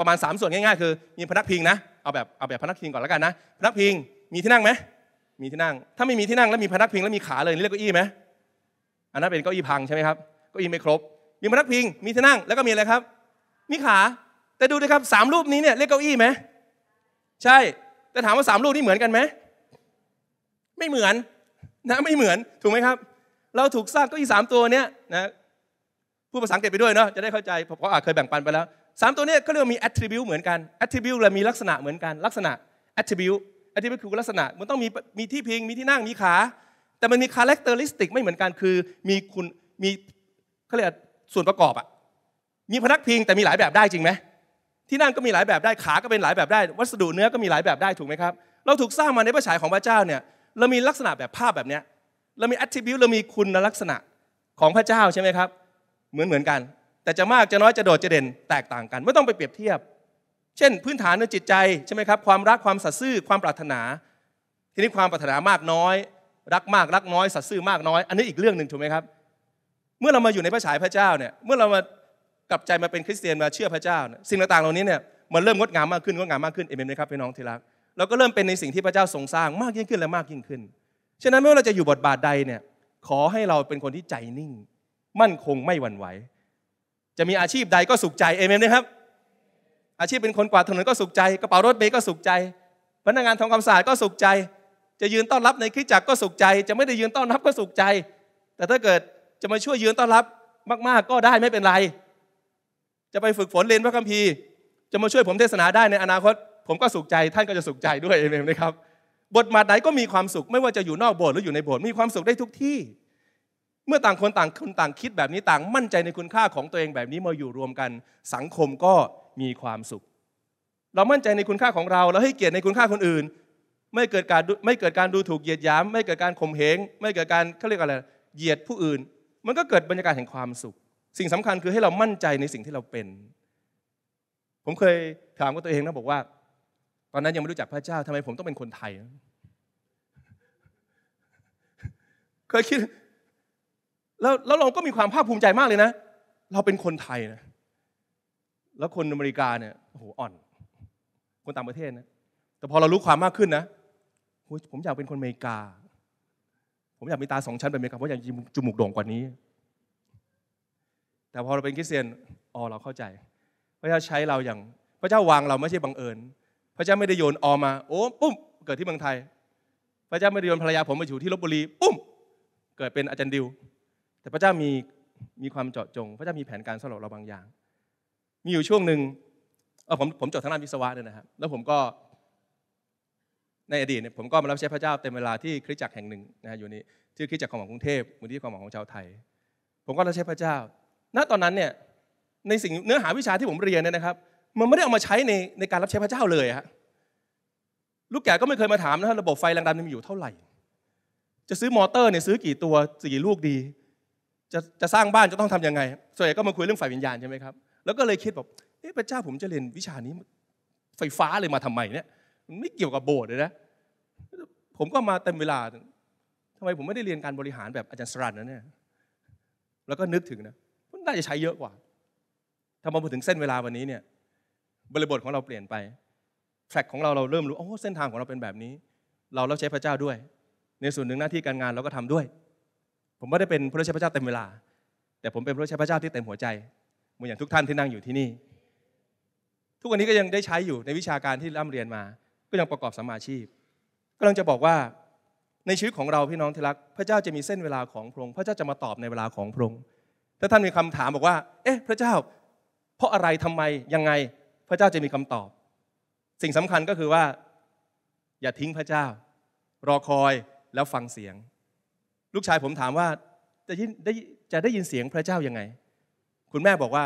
ประมาณ 3 ส่วนง่ายๆคือมีพนักพิงนะเอาแบบเอาแบบพนักพิงก่อนแล้วกันนะพนักพิงมีที่นั่งไหมมีที่นั่งถ้าไม่มีที่นั่งแล้วมีพนักพิงแล้วมีขาเลยเรียกเก้าอี้ไหมอันนั้นเป็นเก้าอี้พังใช่ไหมครับ เก้าอี้ไม่ครบ มีพนักพิง มีที่นั่ง แล้วก็มีอะไรครับ มีขา แต่ดูนะครับสามรูปนี้เนี่ยเรียกเก้าอี้ไหม ใช่ แต่ถามว่าสามรูปนี้เหมือนกันไหมไม่เหมือนนะไม่เหมือนถูกไหมครับ เราถูกสร้างเก้าอี้สามตัวเนี่ยนะผู้ภาษาอังกฤษไปด้วยเนาะจะได้เข้าใจ เพราะอาจเคยแบ่งปันไปแล้วสามตัวนี้ก็เรียกมีแอตทริบิวต์เหมือนกันแอตทริบิวต์เลยมีลักษณะเหมือนกันลักษณะแอตทริบิวต์แอตทริบิวต์คือลักษณะมันต้องมีมีที่พิง มีที่นั่งมีขาแต่มันมีคาแรคเตอร์ลิสติกไม่เหมือนกันคือมีคุณมีเขาเรียกส่วนประกอบอะมีพนักพิงแต่มีหลายแบบได้จริงไหม ที่นั่งก็มีหลายแบบได้ ขา ก็เป็นหลายแบบได้วัสดุเนื้อก็มีหลายแบบได้ถูกไหมครับ เราถูกสร้างมาในพระฉายของพระเจ้าเนี่ยเรามีลักษณะแบบภาพแบบเนี้ย เรามีแอตทริบิวต์เรามีคุณลักษณะของพระเจ้าใช่ไหมครับ เหมือนเหมือนกัน แต่จะมาก จะน้อยจะโดด จะเด่นแตกต่างกันไม่ต้องไปเปรียบเทียบ เช่นพื้นฐานในจิตใจใช่ไหมครับความรักความสัตย์ซื่อความปรารถนา ทีนี้ความปรารถนามากน้อยรักมากรักน้อยสัตซ์ซื่อมากน้อยอันนี้อีกเรื่องหนึ่งถูกไหมครับ เมื่อเรามาอยู่ในพระฉายพระเจ้าเนี่ยเมื่อเรามากลับใจมาเป็นคริสเตียนมาเชื่อพระเจ้าสิ่งต่างๆเหล่านี้เนี่ยมันเริ่มงดงามมากขึ้นงดงามมากขึ้นเอเมนไหมครับพี่น้องที่รักเราก็เริ่มเป็นในสิ่งที่พระเจ้าทรงสร้างมากยิ่งขึ้นและมากยิ่งขึ้นฉะนั้นไม่ว่าเราจะอยู่บทบาทใดเนี่ยขอให้เราเป็นคนที่ใจนิ่ง มั่นคงไม่หวั่นไหวจะมีอาชีพใดก็สุขใจเอเมนไหมครับ อาชีพเป็นคนกวาดถนนก็สุขใจกระเป๋ารถเมย์ก็สุขใจพนักงานทำความสะอาดก็สุขใจจะยืนต้อนรับในคริสตจักรก็สุขใจ จะไม่ได้ยืนต้อนรับก็สุขใจ แต่ถ้าเกิดจะมาช่วยยืนต้อนรับมาก ๆ ก็ได้ไม่เป็นไร จะไปฝึกฝนเรียนพระคัมภีร์จะมาช่วยผมเทศนาได้ในอนาคต ผมก็สุขใจท่านก็จะสุขใจด้วยเองนะครับ บทบาทไหนก็มีความสุข ไม่ว่าจะอยู่นอกโบสถ์หรืออยู่ในโบสถ์มีความสุขได้ทุกที่ เมื่อต่างคนต่างคนต่างคิดแบบนี้ต่างมั่นใจในคุณค่าของตัวเองแบบนี้มาอยู่รวมกันสังคมก็มีความสุข เรามั่นใจในคุณค่าของเราเราให้เกียรติในคุณค่าคนอื่นไม่เกิดการไม่เกิดการดูถูกเหยียดหยาม ไม่เกิดการข่มเหงไม่เกิดการเขาเรียกอะไรเหยียดผู้อื่น มันก็เกิดบรรยากาศแห่งความสุข สิ่งสำคัญคือให้เรามั่นใจในสิ่งที่เราเป็น ผมเคยถามกับตัวเองนะ บอกว่า ตอนนั้นยังไม่รู้จักพระเจ้า ทำไมผมต้องเป็นคนไทย เคยคิดแล้วแล้วเราก็มีความภาคภูมิใจมากเลยนะเราเป็นคนไทยนะ แล้วคนอเมริกาเนี่ยโอ้โหอ่อน คนต่างประเทศนะ แต่พอเรารู้ความมากขึ้นนะผมอยากเป็นคนอเมริกา ผมอยากมีตาสองชั้นแบบอเมริกาเพราะอยากจมูกโด่งกว่านี้ แต่พอเราเป็นคริสเตียนอ๋อเราเข้าใจ พระเจ้าใช้เราอย่าง พระเจ้าวางเราไม่ใช่บังเอิญ พระเจ้าไม่ได้โยนออมา โอ้ปุ๊บเกิดที่เมืองไทย พระเจ้าไม่ได้โยนภรรยาผมมาอยู่ที่ลบบุรี ปุ๊บเกิดเป็นอาจารย์ดิว แต่พระเจ้ามีมีความเจาะจง พระเจ้ามีแผนการสำหรับเราบางอย่าง มีอยู่ช่วงหนึ่งเออผมผมจบทางด้านวิศวะเนี่ยนะครับแล้วผมก็ในอดีตเนี่ยผมก็มารับใช้พระเจ้าเต็มเวลาที่คริสตจักรแห่งหนึ่งนะฮะอยู่นี้ที่คริสตจักรของหมอกรุงเทพมูลที่ความหวังของชาวไทย ผมก็รับใช้พระเจ้า ณ ตอนนั้นเนี่ยในสิ่งเนื้อหาวิชาที่ผมเรียนเนี่ยนะครับ มันไม่ได้เอามาใช้ในในการรับใช้พระเจ้าเลยฮะลูกแก่ก็ไม่เคยมาถามนะระบบไฟแรงดันมัีอยู่เท่าไหร่ จะซื้อมอเตอร์เนี่ยซื้อกี่ตัวสี่ลูกดี จะจะสร้างบ้านจะต้องทํำยังไงส่วนใหญ่ก็มาคุยเรื่องไฟวิญญาณใช่ไหมครับแล้วก็เลยคิดแบบเอ๊ะพระเจ้าผมจะเรียนวิชานี้ ไฟฟ้าเลยมาทำไมเนี่ยมันไม่เกี่ยวกับโบสถ์เลยนะ ผมก็มาเต็มเวลา ทำไมผมไม่ได้เรียนการบริหารแบบอาจารย์สรันนะเนี่ย แล้วก็นึกถึงนะมันน่าจะใช้เยอะกว่า ถ้ามาถึงเส้นเวลาวันนี้เนี่ย บริบทของเราเปลี่ยนไปแทร็กของเราเราเริ่มรู้ โอ้ เส้นทางของเราเป็นแบบนี้ เราเราใช้พระเจ้าด้วย ในส่วนหนึ่งหน้าที่การงานเราก็ทำด้วย ผมไม่ได้เป็นพระเช้พระเจ้าเต็มเวลา แต่ผมเป็นพระเช้พระเจ้าที่เต็มหัวใจ เหมือนอย่างทุกท่านที่นั่งอยู่ที่นี่ ทุกวันนี้ก็ยังได้ใช้อยู่ในวิชาการที่ร่ำเรียนมาก็ยังประกอบสัมมาชีพกาลังจะบอกว่าในชีวิตของเราพี่น้องที่รักพระเจ้าจะมีเส้นเวลาของพระองค์พระเจ้าจะมาตอบในเวลาของพระองค์ถ้าท่านมีคำถามบอกว่า เอ๊ะพระเจ้า เพราะอะไรทำไมยังไง พระเจ้าจะมีคำตอบ สิ่งสำคัญก็คือว่า อย่าทิ้งพระเจ้า รอคอยแล้วฟังเสียง ลูกชายผมถามว่าจะยินได้จะได้ยินเสียงพระเจ้ายังไง คุณแม่บอกว่า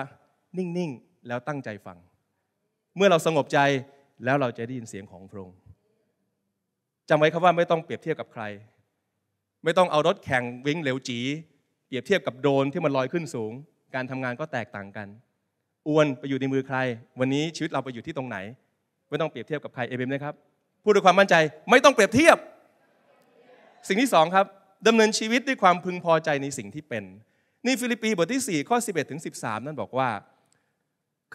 นิ่งๆแล้วตั้งใจฟัง เมื่อเราสงบใจแล้วเราจะได้ยินเสียงของพระองค์จำไว้ครับว่าไม่ต้องเปรียบเทียบกับใคร ไม่ต้องเอารถแข่งวิ่งเร็วจีเปรียบเทียบกับโดรนที่มันลอยขึ้นสูง การทำงานก็แตกต่างกันอ้วนไปอยู่ในมือใคร วันนี้ชีวิตเราไปอยู่ที่ตรงไหน ไม่ต้องเปรียบเทียบกับใคร เอเมนไหมครับ พูดด้วยความมั่นใจ ไม่ต้องเปรียบเทียบ สิ่งที่สองครับดำเนินชีวิตด้วยความพึงพอใจในสิ่งที่เป็น นี่ฟิลิปปีบทที่4ข้อ11ถึง13 นั่นบอกว่า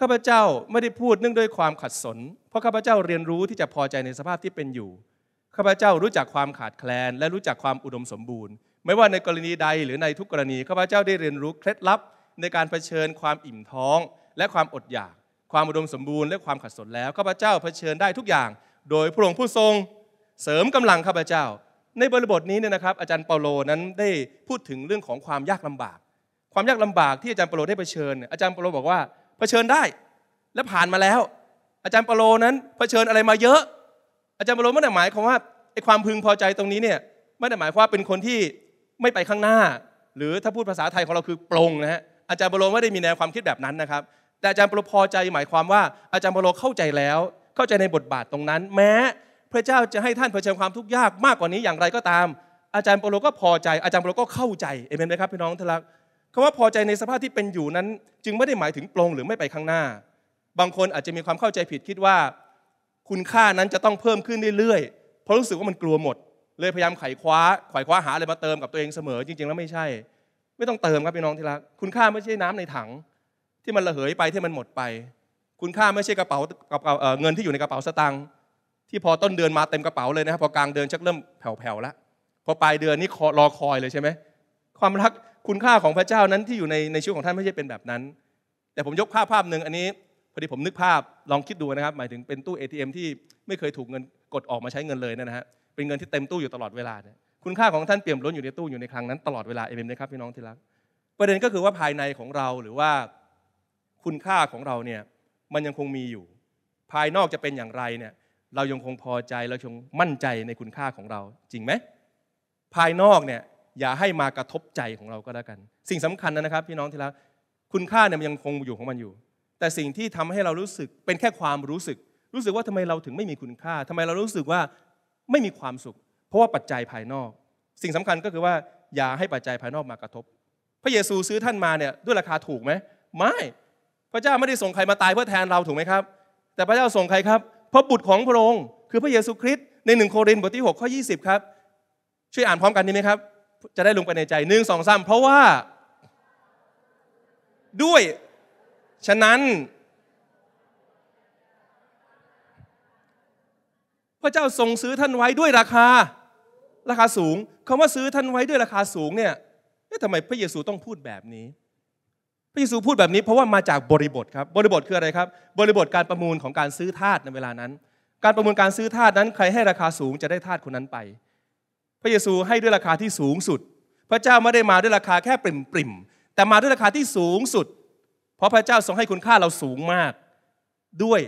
ข้าพเจ้าไม่ได้พูดเนื่องด้วยความขัดสน เพราะข้าพเจ้าเรียนรู้ที่จะพอใจในสภาพที่เป็นอยู่ ข้าพเจ้ารู้จักความขาดแคลน และรู้จักความอุดมสมบูรณ์ ไม่ว่าในกรณีใดหรือในทุกกรณีข้าพเจ้าได้เรียนรู้เคล็ดลับในการเผชิญ ความอิ่มท้อง และความอดอยาก ความอุดมสมบูรณ์ และความขัดสนแล้วข้าพเจ้าเผชิญได้ทุกอย่าง โดยพระองค์ผู้ทรง เสริมกำลังข้าพเจ้า ในบริบทนี้เนี่ยนะครับอาจารย์เปาโลนั้นได้พูดถึงเรื่องของความยากลำบาก ความยากลำบาก ที่อาจารย์เปาโลได้เผชิญ อาจารย์เปาโลบอกว่าเผชิญได้และผ่านมาแล้ว อาจารย์ปโลนั้น เผชิญอะไรมาเยอะ อาจารย์ปโลไม่ได้หมายความว่าไอ้ความพึงพอใจตรงนี้เนี่ยไม่ได้หมายความว่าเป็นคนที่ไม่ไปข้างหน้า หรือถ้าพูดภาษาไทยของเราคือปรงนะฮะอาจารย์ปโลไม่ได้มีแนวความคิดแบบนั้นนะครับแต่อาจารย์ปโลพอใจหมายความว่า อาจารย์ปโลเข้าใจแล้วเข้าใจในบทบาทตรงนั้น แม้พระเจ้าจะให้ท่านเผชิญความทุกข์ยากมากกว่านี้อย่างไรก็ตาม อาจารย์ปโลก็พอใจอาจารย์ปโลก็เข้าใจเอเมนไหมครับพี่น้องทลักคำว่าพอใจในสภาพที่เป็นอยู่นั้นจึงไม่ได้หมายถึงปรงหรือไม่ไปข้างหน้า บางคนอาจจะมีความเข้าใจผิดคิดว่า คุณค่านั้นจะต้องเพิ่มขึ้นเรื่อยๆเพราะรู้สึกว่ามันกลัวหมด เลยพยายามไขคว้าไขว้คว้าหาอะไรมาเติมกับตัวเองเสมอ จริงๆแล้วไม่ใช่ ไม่ต้องเติมครับพี่น้องที่รักคุณค่าไม่ใช่น้ำในถังที่มันระเหยไปที่มันหมดไป คุณค่าไม่ใช่กระเป๋ากระเป๋าเงินที่อยู่ในกระเป๋าสตางค์ที่พอต้นเดือนมาเต็มกระเป๋าเลยนะครับ พอกลางเดือนชักเริ่มแผ่วๆแล้วพอปลายเดือนนี่รอคอยเลยใช่ไหมความรักคุณค่าของพระเจ้านั้นที่อยู่ในในชีวิตของท่านไม่ใช่เป็นแบบนั้น แต่ผมยกภาพภาพหนึ่งอันนี้พอดีผมนึกภาพลองคิดดูนะครับ หมายถึงเป็นตู้ ATM ที่ไม่เคยถูกเงินกดออกมาใช้เงินเลยนะฮะเป็นเงินที่เต็มตู้อยู่ตลอดเวลาเนี่ยคุณค่าของท่านเปี่ยมล้นอยู่ในตู้อยู่ในคลังนั้นตลอดเวลาเอเมนนะครับพี่น้องที่รักประเด็นก็คือว่าภายในของเราหรือว่าคุณค่าของเราเนี่ยมันยังคงมีอยู่ ภายนอกจะเป็นอย่างไรเนี่ย เรายังคงพอใจเรายังมั่นใจในคุณค่าของเรา จริงไหมภายนอกเนี่ยอย่าให้มากระทบใจของเราก็แล้วกัน สิ่งสำคัญนะครับ พี่น้องที่รักคุณค่าเนี่ยมันยังคงอยู่ของมันอยู่ แต่สิ่งที่ทำให้เรารู้สึกเป็นแค่ความรู้สึก รู้สึกว่าทำไมเราถึงไม่มีคุณค่า ทำไมเรารู้สึกว่าไม่มีความสุข เพราะว่าปัจจัยภายนอก สิ่งสำคัญก็คือว่าอย่าให้ปัจจัยภายนอกมากระทบ พระเยซูซื้อท่านมาเนี่ยด้วยราคาถูกไหมไม่ พระเจ้าไม่ได้ส่งใครมาตายเพื่อแทนเราถูกไหมครับแต่พระเจ้าส่งใครครับพระบุตรของพระองค์คือพระเยซูคริสต์ในหนึ่งโครินธ์บทที่6ข้อ20 ครับ ช่วยอ่านพร้อมกันดีไหมครับจะได้ลงไปในใจหนึ่งสองสามเพราะว่าด้วย ฉะนั้นพระเจ้าทรงซื้อท่านไว้ด้วยราคาราคาสูงคำว่าซื้อท่านไว้ด้วยราคาสูงเนี่ยทำไมพระเยซูต้องพูดแบบนี้ พระเยซูพูดแบบนี้เพราะว่ามาจากบริบทครับบริบทคืออะไรครับ บริบทการประมูลของการซื้อทาสในเวลานั้น การประมูลการซื้อทาสนั้นใครให้ราคาสูงจะได้ทาสคนนั้นไปพระเยซูให้ด้วยราคาที่สูงสุด พระเจ้าไม่ได้มาด้วยราคาแค่ปริมปริมแต่มาด้วยราคาที่สูงสุด เพราะพระเจ้าทรงให้คุณค่าเราสูงมาก ด้วย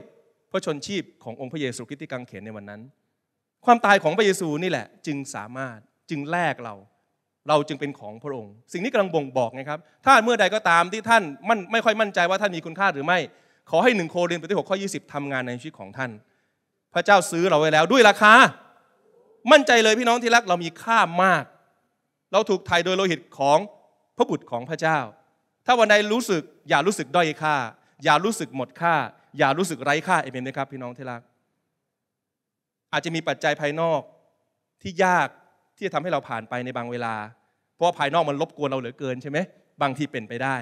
พระชนชีพขององค์พระเยซูคริสต์ที่กังเขนในวันนั้น ความตายของพระเยซูนี่แหละ จึงสามารถจึงแลกเรา เราจึงเป็นของพระองค์ สิ่งนี้กำลังบ่งบอกไงครับ ถ้าเมื่อใดก็ตามที่ท่านมันไม่ค่อยมั่นใจว่าท่านมีคุณค่าหรือไม่ ขอให้หนึ่งโครินธ์บทที่หกข้อยี่สิบทำงานในชีวิตของท่าน พระเจ้าซื้อเราไว้แล้วด้วยราคามั่นใจเลยพี่น้องที่รักเรามีค่ามาก เราถูกไถ่โดยโลหิตของพระบุตรของพระเจ้า ถ้าวันใดรู้สึก อย่ารู้สึกด้อยค่า อย่ารู้สึกหมดค่า อย่ารู้สึกไร้ค่าเอเมนไหมครับ พี่น้องที่รักอาจจะมีปัจจัยภายนอกที่ยากที่จะทำให้เราผ่านไปในบางเวลา เพราะภายนอกมันรบกวนเราเหลือเกินใช่ไหม บางทีเป็นไปได้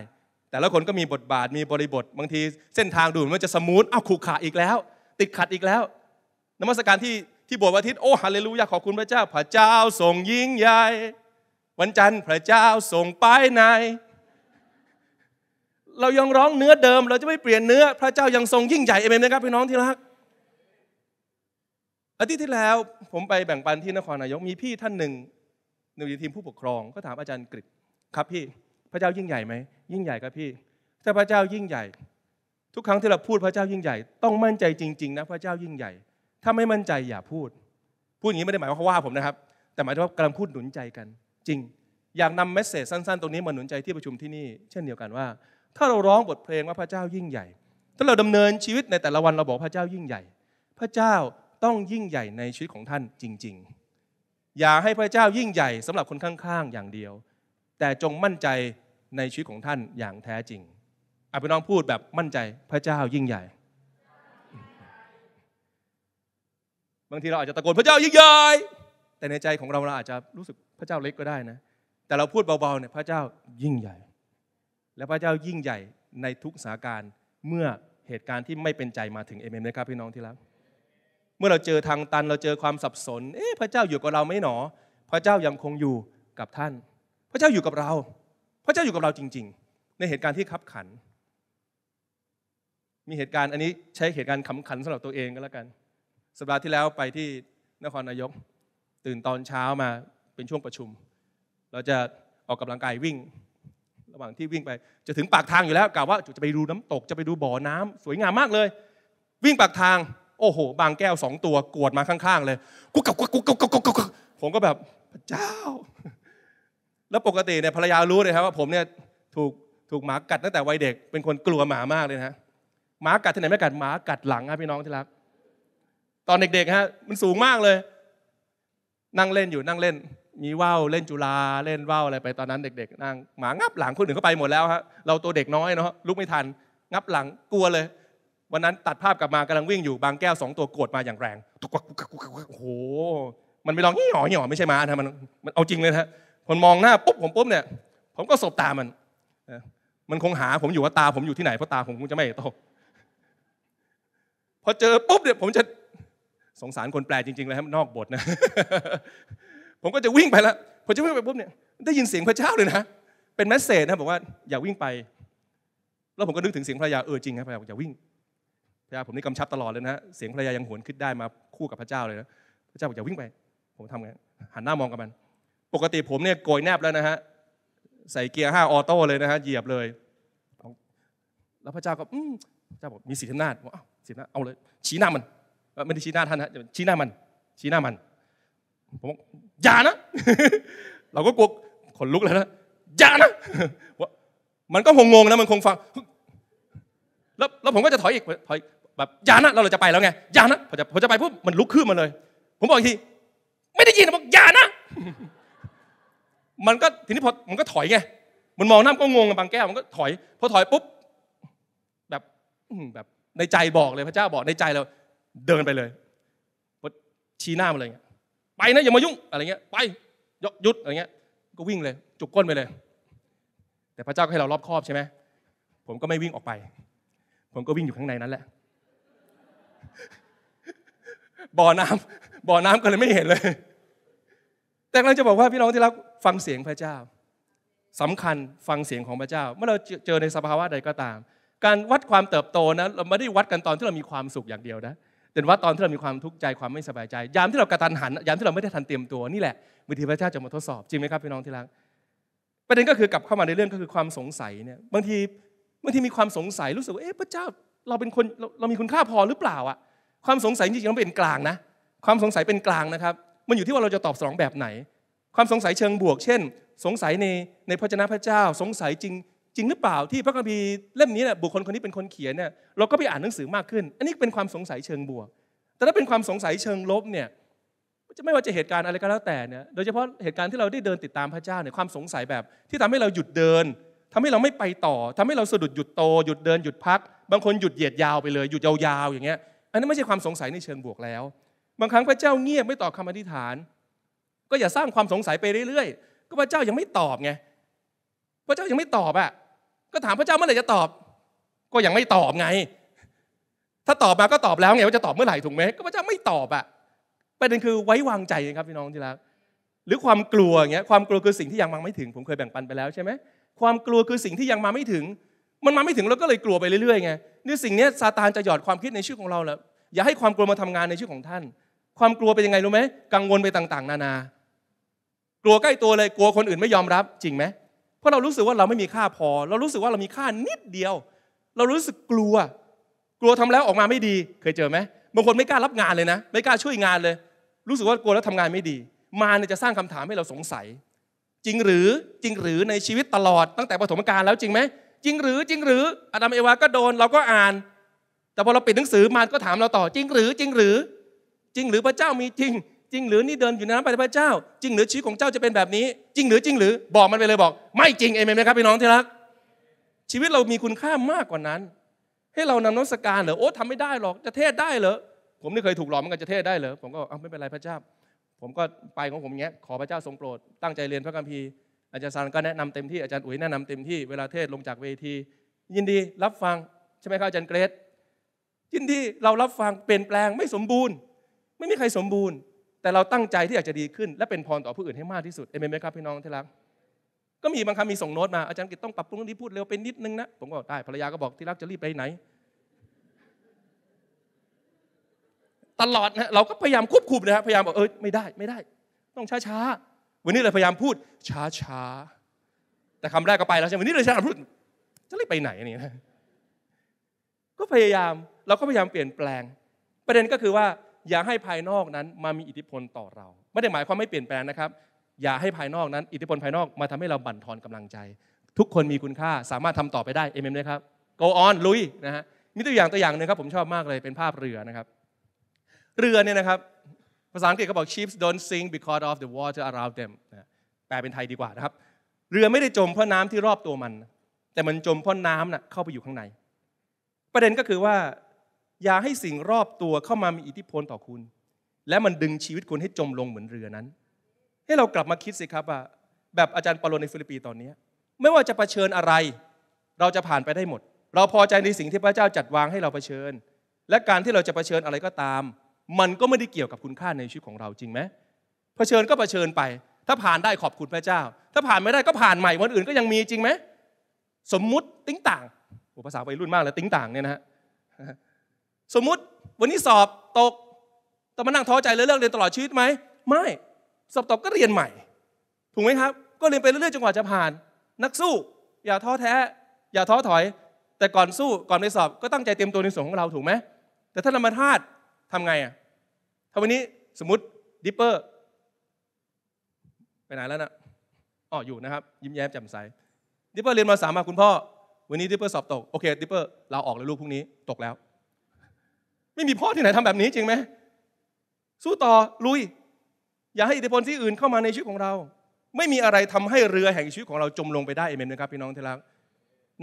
แต่ละคนก็มีบทบาทมีบริบทบางทีเส้นทางดูมันจะสมูทอ้าวขูกขาอีกแล้ว ติดขัดอีกแล้ว นมัสการที่ที่วบวันอาทิตย์โอ้ฮาเลลูยาขอบคุณพระเจ้าพระเจ้าทรงยิ่งใหญ่ วันจันทร์ พระเจ้าทรงไปไหใน เรายังร้องเนื้อเดิม เราจะไม่เปลี่ยนเนื้อพระเจ้ายังทรงยิ่งใหญ่เอเมนไหมครับพี่น้องที่รักอาทิตย์ที่แล้วผมไปแบ่งปันที่นครนายกมีพี่ท่านหนึ่งหนึ่งในทีมผู้ปกครองก็ถามอาจารย์กฤษครับพี่พระเจ้ายิ่งใหญ่ไหมยิ่งใหญ่ครับพี่ถ้าพระเจ้ายิ่งใหญ่ ทุกครั้งที่เราพูดพระเจ้ายิ่งใหญ่ ต้องมั่นใจจริง ๆ นะพระเจ้ายิ่งใหญ่ถ้าไม่มั่นใจอย่าพูด พูดอย่างนี้ไม่ได้หมายว่าเขาว่าผมนะครับ แต่หมายถึงว่ากำลังพูดหนุนใจกันจริง อยากนำเมสเซจสั้นๆ ตรงนี้มาหนุนใจที่ประชุมที่นี่เช่นเดียวกันว่า ถ้าเราร้องบทเพลงว่าพระเจ้ายิ่งใหญ่ ถ้าเราดำเนินชีวิตในแต่ละวันเราบอกพระเจ้ายิ่งใหญ่ พระเจ้าต้องยิ่งใหญ่ในชีวิตของท่านจริง ๆ อย่าให้พระเจ้ายิ่งใหญ่สำหรับคนข้างๆอย่างเดียว แต่จงมั่นใจในชีวิตของท่านอย่างแท้จริงอาภิน้องพูดแบบมั่นใจพระเจ้ายิ่งใหญ่บางทีเราอาจจะตะโกนพระเจ้ายิ่งใหญ่แต่ในใจของเราเราอาจจะรู้สึกพระเจ้าเล็กก็ได้นะ แต่เราพูดเบาๆเนี่ยพระเจ้ายิ่งใหญ่ และพระเจ้ายิ่งใหญ่ในทุกสถานการณ์เมื่อเหตุการณ์ที่ไม่เป็นใจมาถึงเอเมนหมครับพี่น้องที่รักเมื่อเราเจอทางตันเราเจอความสับสน เอ๊ะพระเจ้าอยู่กับเราไหมหนอ พระเจ้ายังคงอยู่กับท่าน พระเจ้าอยู่กับเรา พระเจ้าอยู่กับเราจริง ๆ ในเหตุการณ์ที่ขับขัน มีเหตุการณ์อันนี้ใช้เหตุการณ์ขำขันสำหรับตัวเองก็แล้วกันสัปดาห์ที่แล้วไปที่นครนายก ตื่นตอนเช้ามาเป็นช่วงประชุม เราจะออกกำลังกายวิ่ง ระหว่างที่วิ่งไป จะถึงปากทางอยู่แล้ว กล่าว่าจะไปดูน้ำตกจะไปดูบ่อน้ำ สวยงามมากเลย วิ่งปากทาง โอ้โห บางแก้วสองตัวกวดมาข้าง ๆ เลยกุ๊กกับกุ๊กกุ๊กกุ๊กกุ๊กกุ๊กผมก็แบบพระเจ้า แล้วปกติเนี่ยภรรยารู้เลยครับว่า ผมเนี่ยถูกถูกหมากัดตั้งแต่วัยเด็ก เป็นคนกลัวหมามากเลยนะหมากัดที่ไหนไม่กัดหมากัดหลังครับพี่น้องที่รักตอนเด็กๆฮะมันสูงมากเลย นั่งเล่นอยู่นั่งเล่น มีว่าวเล่นจุฬาเล่นว่าวอะไรไปตอนนั้นเด็ก ๆ นั่งหมางับหลังคนอื่นเขาไปหมดแล้วฮะเราตัวเด็กน้อยเนาะลุกไม่ทัน งับหลังกลัวเลยวันนั้นตัดภาพกลับมากำลังวิ่งอยู่บางแก้วสองตัวโกรธมาอย่างแรงโอ้โห มันไม่ร้องหหอหหอไม่ใช่มานะมันมันเอาจริงเลยฮะคนมองหน้าปุ๊บผมปุ๊บเนี่ย ผมก็สบตามันมันคงหาผมอยู่ว่าตาผมอยู่ที่ไหนเพราะตาผมคงจะไม่โตพอเจอปุ๊บเนี่ยผมจะสงสารคนแปลจริงๆเลยครับนอกบทนะ ผมก็จะวิ่งไปแล้วพอจะวิ่งไปปุ๊บเนี่ยได้ยินเสียงพระเจ้าเลยนะ เป็นแมสเซจนะบอกว่าอย่าวิ่งไปแล้วผมก็นึกถึงเสียงภระยาเออจริงครับภระยาอย่าวิ่งภระยาผมนี่กำชับตลอดเลยนะเสียงภระยายังหวนขึ้นได้มาคู่กับพระเจ้าเลยนะพระเจ้าบอกอย่าวิ่งไป ผมทำไงหันหน้ามองกับมัน ปกติผมเนี่ยโกยแนบแล้วนะฮะใส่เกียร์ห้าออโต้เลยนะฮะเหยียบเลย แล้วพระเจ้าก็อืมพระเจ้าบอกมีสิทธิอำนาจว่าสิทธินาจเอาเลยชี้หน้ามันไม่ได้ชี้หน้าท่านนะชี้หน้ามันชี้หน้ามันผมอย่านะ เราก็กลัวขนลุกแล้วนะอย่านะ มันก็คงงงนะมันคงฟังแล้วแล้วผมก็จะถอยอีกถอยแบบอย่านะ เราจะไปแล้วไงอย่านะพอจะพอจะไปปุ๊บมันลุกขึ้นมาเลย ผมบอกอีกทีไม่ได้ยินบอกอย่านะมันก็ทีนี้พอมันก็ถอยไงมันมองหน้าก็งงกับบางแก้วมันก็ถอยพอถอยปุ๊บแบบแบบในใจบอกเลย พระเจ้าบอกในใจเราเดินไปเลยชี้หน้ามาเลยไปนะ อย่ามายุ่ง อะไรเงี้ย ไปยยุด อะไรเงี้ย ก็วิ่งเลย จุกก้นไปเลย แต่พระเจ้าก็ให้เรารอบคอบใช่ไหม ผมก็ไม่วิ่งออกไป ผมก็วิ่งอยู่ข้างในนั้นแหละ บ่อน้ำบ่อน้ำก็เลยไม่เห็นเลย แต่เราจะบอกว่าพี่น้องที่รักฟังเสียงพระเจ้า สำคัญฟังเสียงของพระเจ้า เมื่อเราเจอในสภาวะใดก็ตาม การวัดความเติบโตนะ เราไม่ได้วัดกันตอนที่เรามีความสุขอย่างเดียวนะจนว่าตอนที่เรามีความทุกข์ใจ ความไม่สบายใจ ยามที่เรากระตันหัน ยามที่เราไม่ได้ทันเตรียมตัว นี่แหละมือทีพระเจ้าจะมาทดสอบ จริงไหมครับพี่น้องที่รัก ประเด็นก็คือกลับเข้ามาในเรื่องก็คือความสงสัยเนี่ย บางทีบางทีมีความสงสัยรู้สึกว่า เอ๊ะพระเจ้า เราเป็นคนเราเรามีคุณค่าพอหรือเปล่าอะความสงสัยจริงๆต้องเป็นกลางนะ ความสงสัยเป็นกลางนะครับ มันอยู่ที่ว่าเราจะตอบสนองแบบไหน ความสงสัยเชิงบวก เช่น สงสัยในในพระเจ้าพระเจ้าสงสัยจริงจริงหรือเปล่าที่พระคัมภีร์เล่มนี้เนี่ยบุคคลคนนี้เป็นคนเขียนเนี่ยเราก็ไปอ่านหนังสือมากขึ้น อันนี้เป็นความสงสัยเชิงบวก แต่ถ้าเป็นความสงสัยเชิงลบเนี่ยจะไม่ว่าจะเหตุการณ์อะไรก็แล้วแต่เนี่ยโดยเฉพาะเหตุการณ์ที่เราได้เดินติดตามพระเจ้าเนี่ยความสงสัยแบบที่ทำให้เราหยุดเดิน ทำให้เราไม่ไปต่อ ทำให้เราสะดุดหยุดโต หยุดเดินหยุดพัก บางคนหยุดเหยียดยาวไปเลยหยุดยาวๆอย่างเงี้ยอันนี้ไม่ใช่ความสงสัยในเชิงบวกแล้ว บางครั้งพระเจ้าเงียบไม่ตอบคาอธิษฐาน ก็อย่าสร้างความสงสัยไปเรื่อยๆก็พระเจ้ายังไม่ตอบไงพระเจ้ายังไม่ตอบอ่ะก็ถามพระเจ้าเมื่อไหร่จะตอบ ก็ยังไม่ตอบไง ถ้าตอบมาก็ตอบแล้วไงว่าจะตอบเมื่อไหร่ถูกไหมก็พระเจ้าไม่ตอบอะประเด็นคือไว้วางใจครับ พี่น้องที่รักหรือความกลัวเงี้ยความกลัวคือสิ่งที่ยังมาไม่ถึงผมเคยแบ่งปันไปแล้วใช่ไหมความกลัวคือสิ่งที่ยังมาไม่ถึง มันมาไม่ถึงเราก็เลยกลัวไปเรื่อยๆไงนี่สิ่งนี้ซาตานจะหยอดความคิดในชื่อของเราแล้วอย่าให้ความกลัวมาทำงานในชื่อของท่าน ความกลัวเป็นยังไงรู้ไหมกังวลไปต่าง ๆ นานา กลัวใกล้ตัวเลยกลัวคนอื่นไม่ยอมรับจริงไหมราะเรารู้สึกว่าเราไม่มีค่าพอ เรารู้สึกว่าเรามีค่านิดเดียว เรารู้สึกกลัว กลัวทำแล้วออกมาไม่ดี เคยเจอไหมบางคนไม่กล้ารับงานเลยนะ ไม่กล้าช่วยงานเลย รู้สึกว่ากลัวแล้วทำงานไม่ดี มาเนี่ยจะสร้างคำถามให้เราสงสัย จริงหรือจริงหรือในชีวิตตลอดตั้งแต่ปฐมกาลแล้วจริงไหม จริงหรือจริงหรืออดัมเอวาก็โดนเราก็อ่าน แต่พอเราปิดหนังสือมารก็ถามเราต่อ จริงหรือ จริงหรือจริงหรือพระเจ้ามีจริงจริงหรือ นี่เดินอยู่ในน้ำพระเจ้า จริงหรือชีวิตของเจ้าจะเป็นแบบนี้ จริงหรือจริงหรือบอกมันไปเลย บอกไม่จริงเอเมนไหมครับพี่น้องที่รักชีวิตเรามีคุณค่ามากกว่านั้นให้เรานำนมัสการเหรอโอ้ทำไม่ได้หรอกจะเทศได้เหรอผมนี่เคยถูกหลอกมันกันจะเทศได้เหรอผมก็เอาไม่เป็นไรพระเจ้า ผมก็ไปของผมเงี้ยขอพระเจ้าทรงโปรด ตั้งใจเรียนพระคัมภีร์อาจารย์สารก็แนะนำเต็มที่อาจารย์อุ๋ยแนะนำเต็มที่ เวลาเทศลงจากเวที ยินดีรับฟังใช่ไหมครับอาจารย์เกรซยินดีเรารับฟังเปลี่ยนแปลงไม่สมบูรณ์ ไม่มีใครสมบูรณ์แต่เราตั้งใจที่อยากจะดีขึ้นและเป็นพรต่อผู้อื่นให้มากที่สุดเอเมนไหมครับพี่น้องที่รักก็มีบางคำมีส่งโน้ตมาอาจารย์กิตต้องปรับปรุงเรื่องนี้พูดเร็วเป็นนิดนึงนะผมก็ได้ภรรยาก็บอกที่รักจะรีบไปไหนตลอดนะเราก็พยายามควบคุมนะครับพยายามบอกเออไม่ได้ไม่ได้ ต้องช้าช้าวันนี้เลยพยายามพูด ช้าช้าแต่คำแรกก็ไปแล้วใช่ไหมวันนี้เลยช้าพูดจะรีบไปไหนนี่นะก็พยายามเราก็พยายามเปลี่ยนแปลง ประเด็นก็คือว่าอย่าให้ภายนอกนั้นมามีอิทธิพลต่อเรา ไม่ได้หมายความไม่เปลี่ยนแปลงนะครับ อย่าให้ภายนอกนั้นอิทธิพลภายนอกมาทำให้เราบั่นทอนกำลังใจ ทุกคนมีคุณค่าสามารถทำต่อไปได้เอ็มเอ็มนะครับ go on ลุยนะฮะมีตัวอย่างตัวอย่างหนึ่งครับผมชอบมากเลยเป็นภาพเรือนะครับ เรือเนี่ยนะครับ ภาษาอังกฤษเขาบอก ships don't sink because of the water around them นะแปลเป็นไทยดีกว่านะครับ เรือไม่ได้จมเพราะน้ำที่รอบตัวมัน แต่มันจมเพราะน้ำนะ่ะเข้าไปอยู่ข้างใน ประเด็นก็คือว่าอย่าให้สิ่งรอบตัวเข้ามามีอิทธิพลต่อคุณ และมันดึงชีวิตคุณให้จมลงเหมือนเรือนั้น ให้เรากลับมาคิดสิครับว่าแบบอาจารย์ปารลในฟิลิปปีตอนนี้ไม่ว่าจะะเผชิญอะไร เราจะผ่านไปได้หมด เราพอใจในสิ่งที่พระเจ้าจัดวางให้เราเผชิญ และการที่เราจะะเผชิญอะไรก็ตาม มันก็ไม่ได้เกี่ยวกับคุณค่าในชีวิตของเราจริงไหมเผชิญก็เผชิญไป ถ้าผ่านได้ขอบคุณพระเจ้า ถ้าผ่านไม่ได้ก็ผ่านใหม่วันอื่นก็ยังมีจริงไหมสมมุติติ้งต่างโอ้ภาษาวัยรุ่นมากเลยติ้งต่างเนี่ยนะฮะสมมุติวันนี้สอบตกต้องมานั่งท้อใจเลื่เลิกเรียนตลอดชีวิตไหม ไม่สอบตกก็เรียนใหม่ ถูกไหมครับ ก็เรียนไปเรื่อยๆจนกว่าจะผ่าน นักสู้ อย่าท้อแท้ อย่าท้อถอย แต่ก่อนสู้ก่อนไปสอบก็ตั้งใจเตรียมตัวในส่วนของเราถูกไหม แต่ถ้าธรรมธาตุทำไงอ่ะ ถ้าวันนี้สมมติดิปเปอร์ไปไหนแล้วนะอ๋ออยู่นะครับ ยิ้มแย้มแจ่มใส ดิปเปอร์เรียนมาสามมาคุณพ่อ วันนี้ดิปเปอร์สอบตกโอเคดิปเปอร์เราออกเลยลูกพรุ่งนี้ตกแล้วไม่มีพ่อที่ไหนทำแบบนี้จริงไหมสู้ต่อลุย อย่าให้อิทธิพลที่อื่นเข้ามาในชีวิตของเรา ไม่มีอะไรทำให้เรือแห่งชีวิตของเราจมลงไปได้เอเมนนะครับพี่น้องที่รัก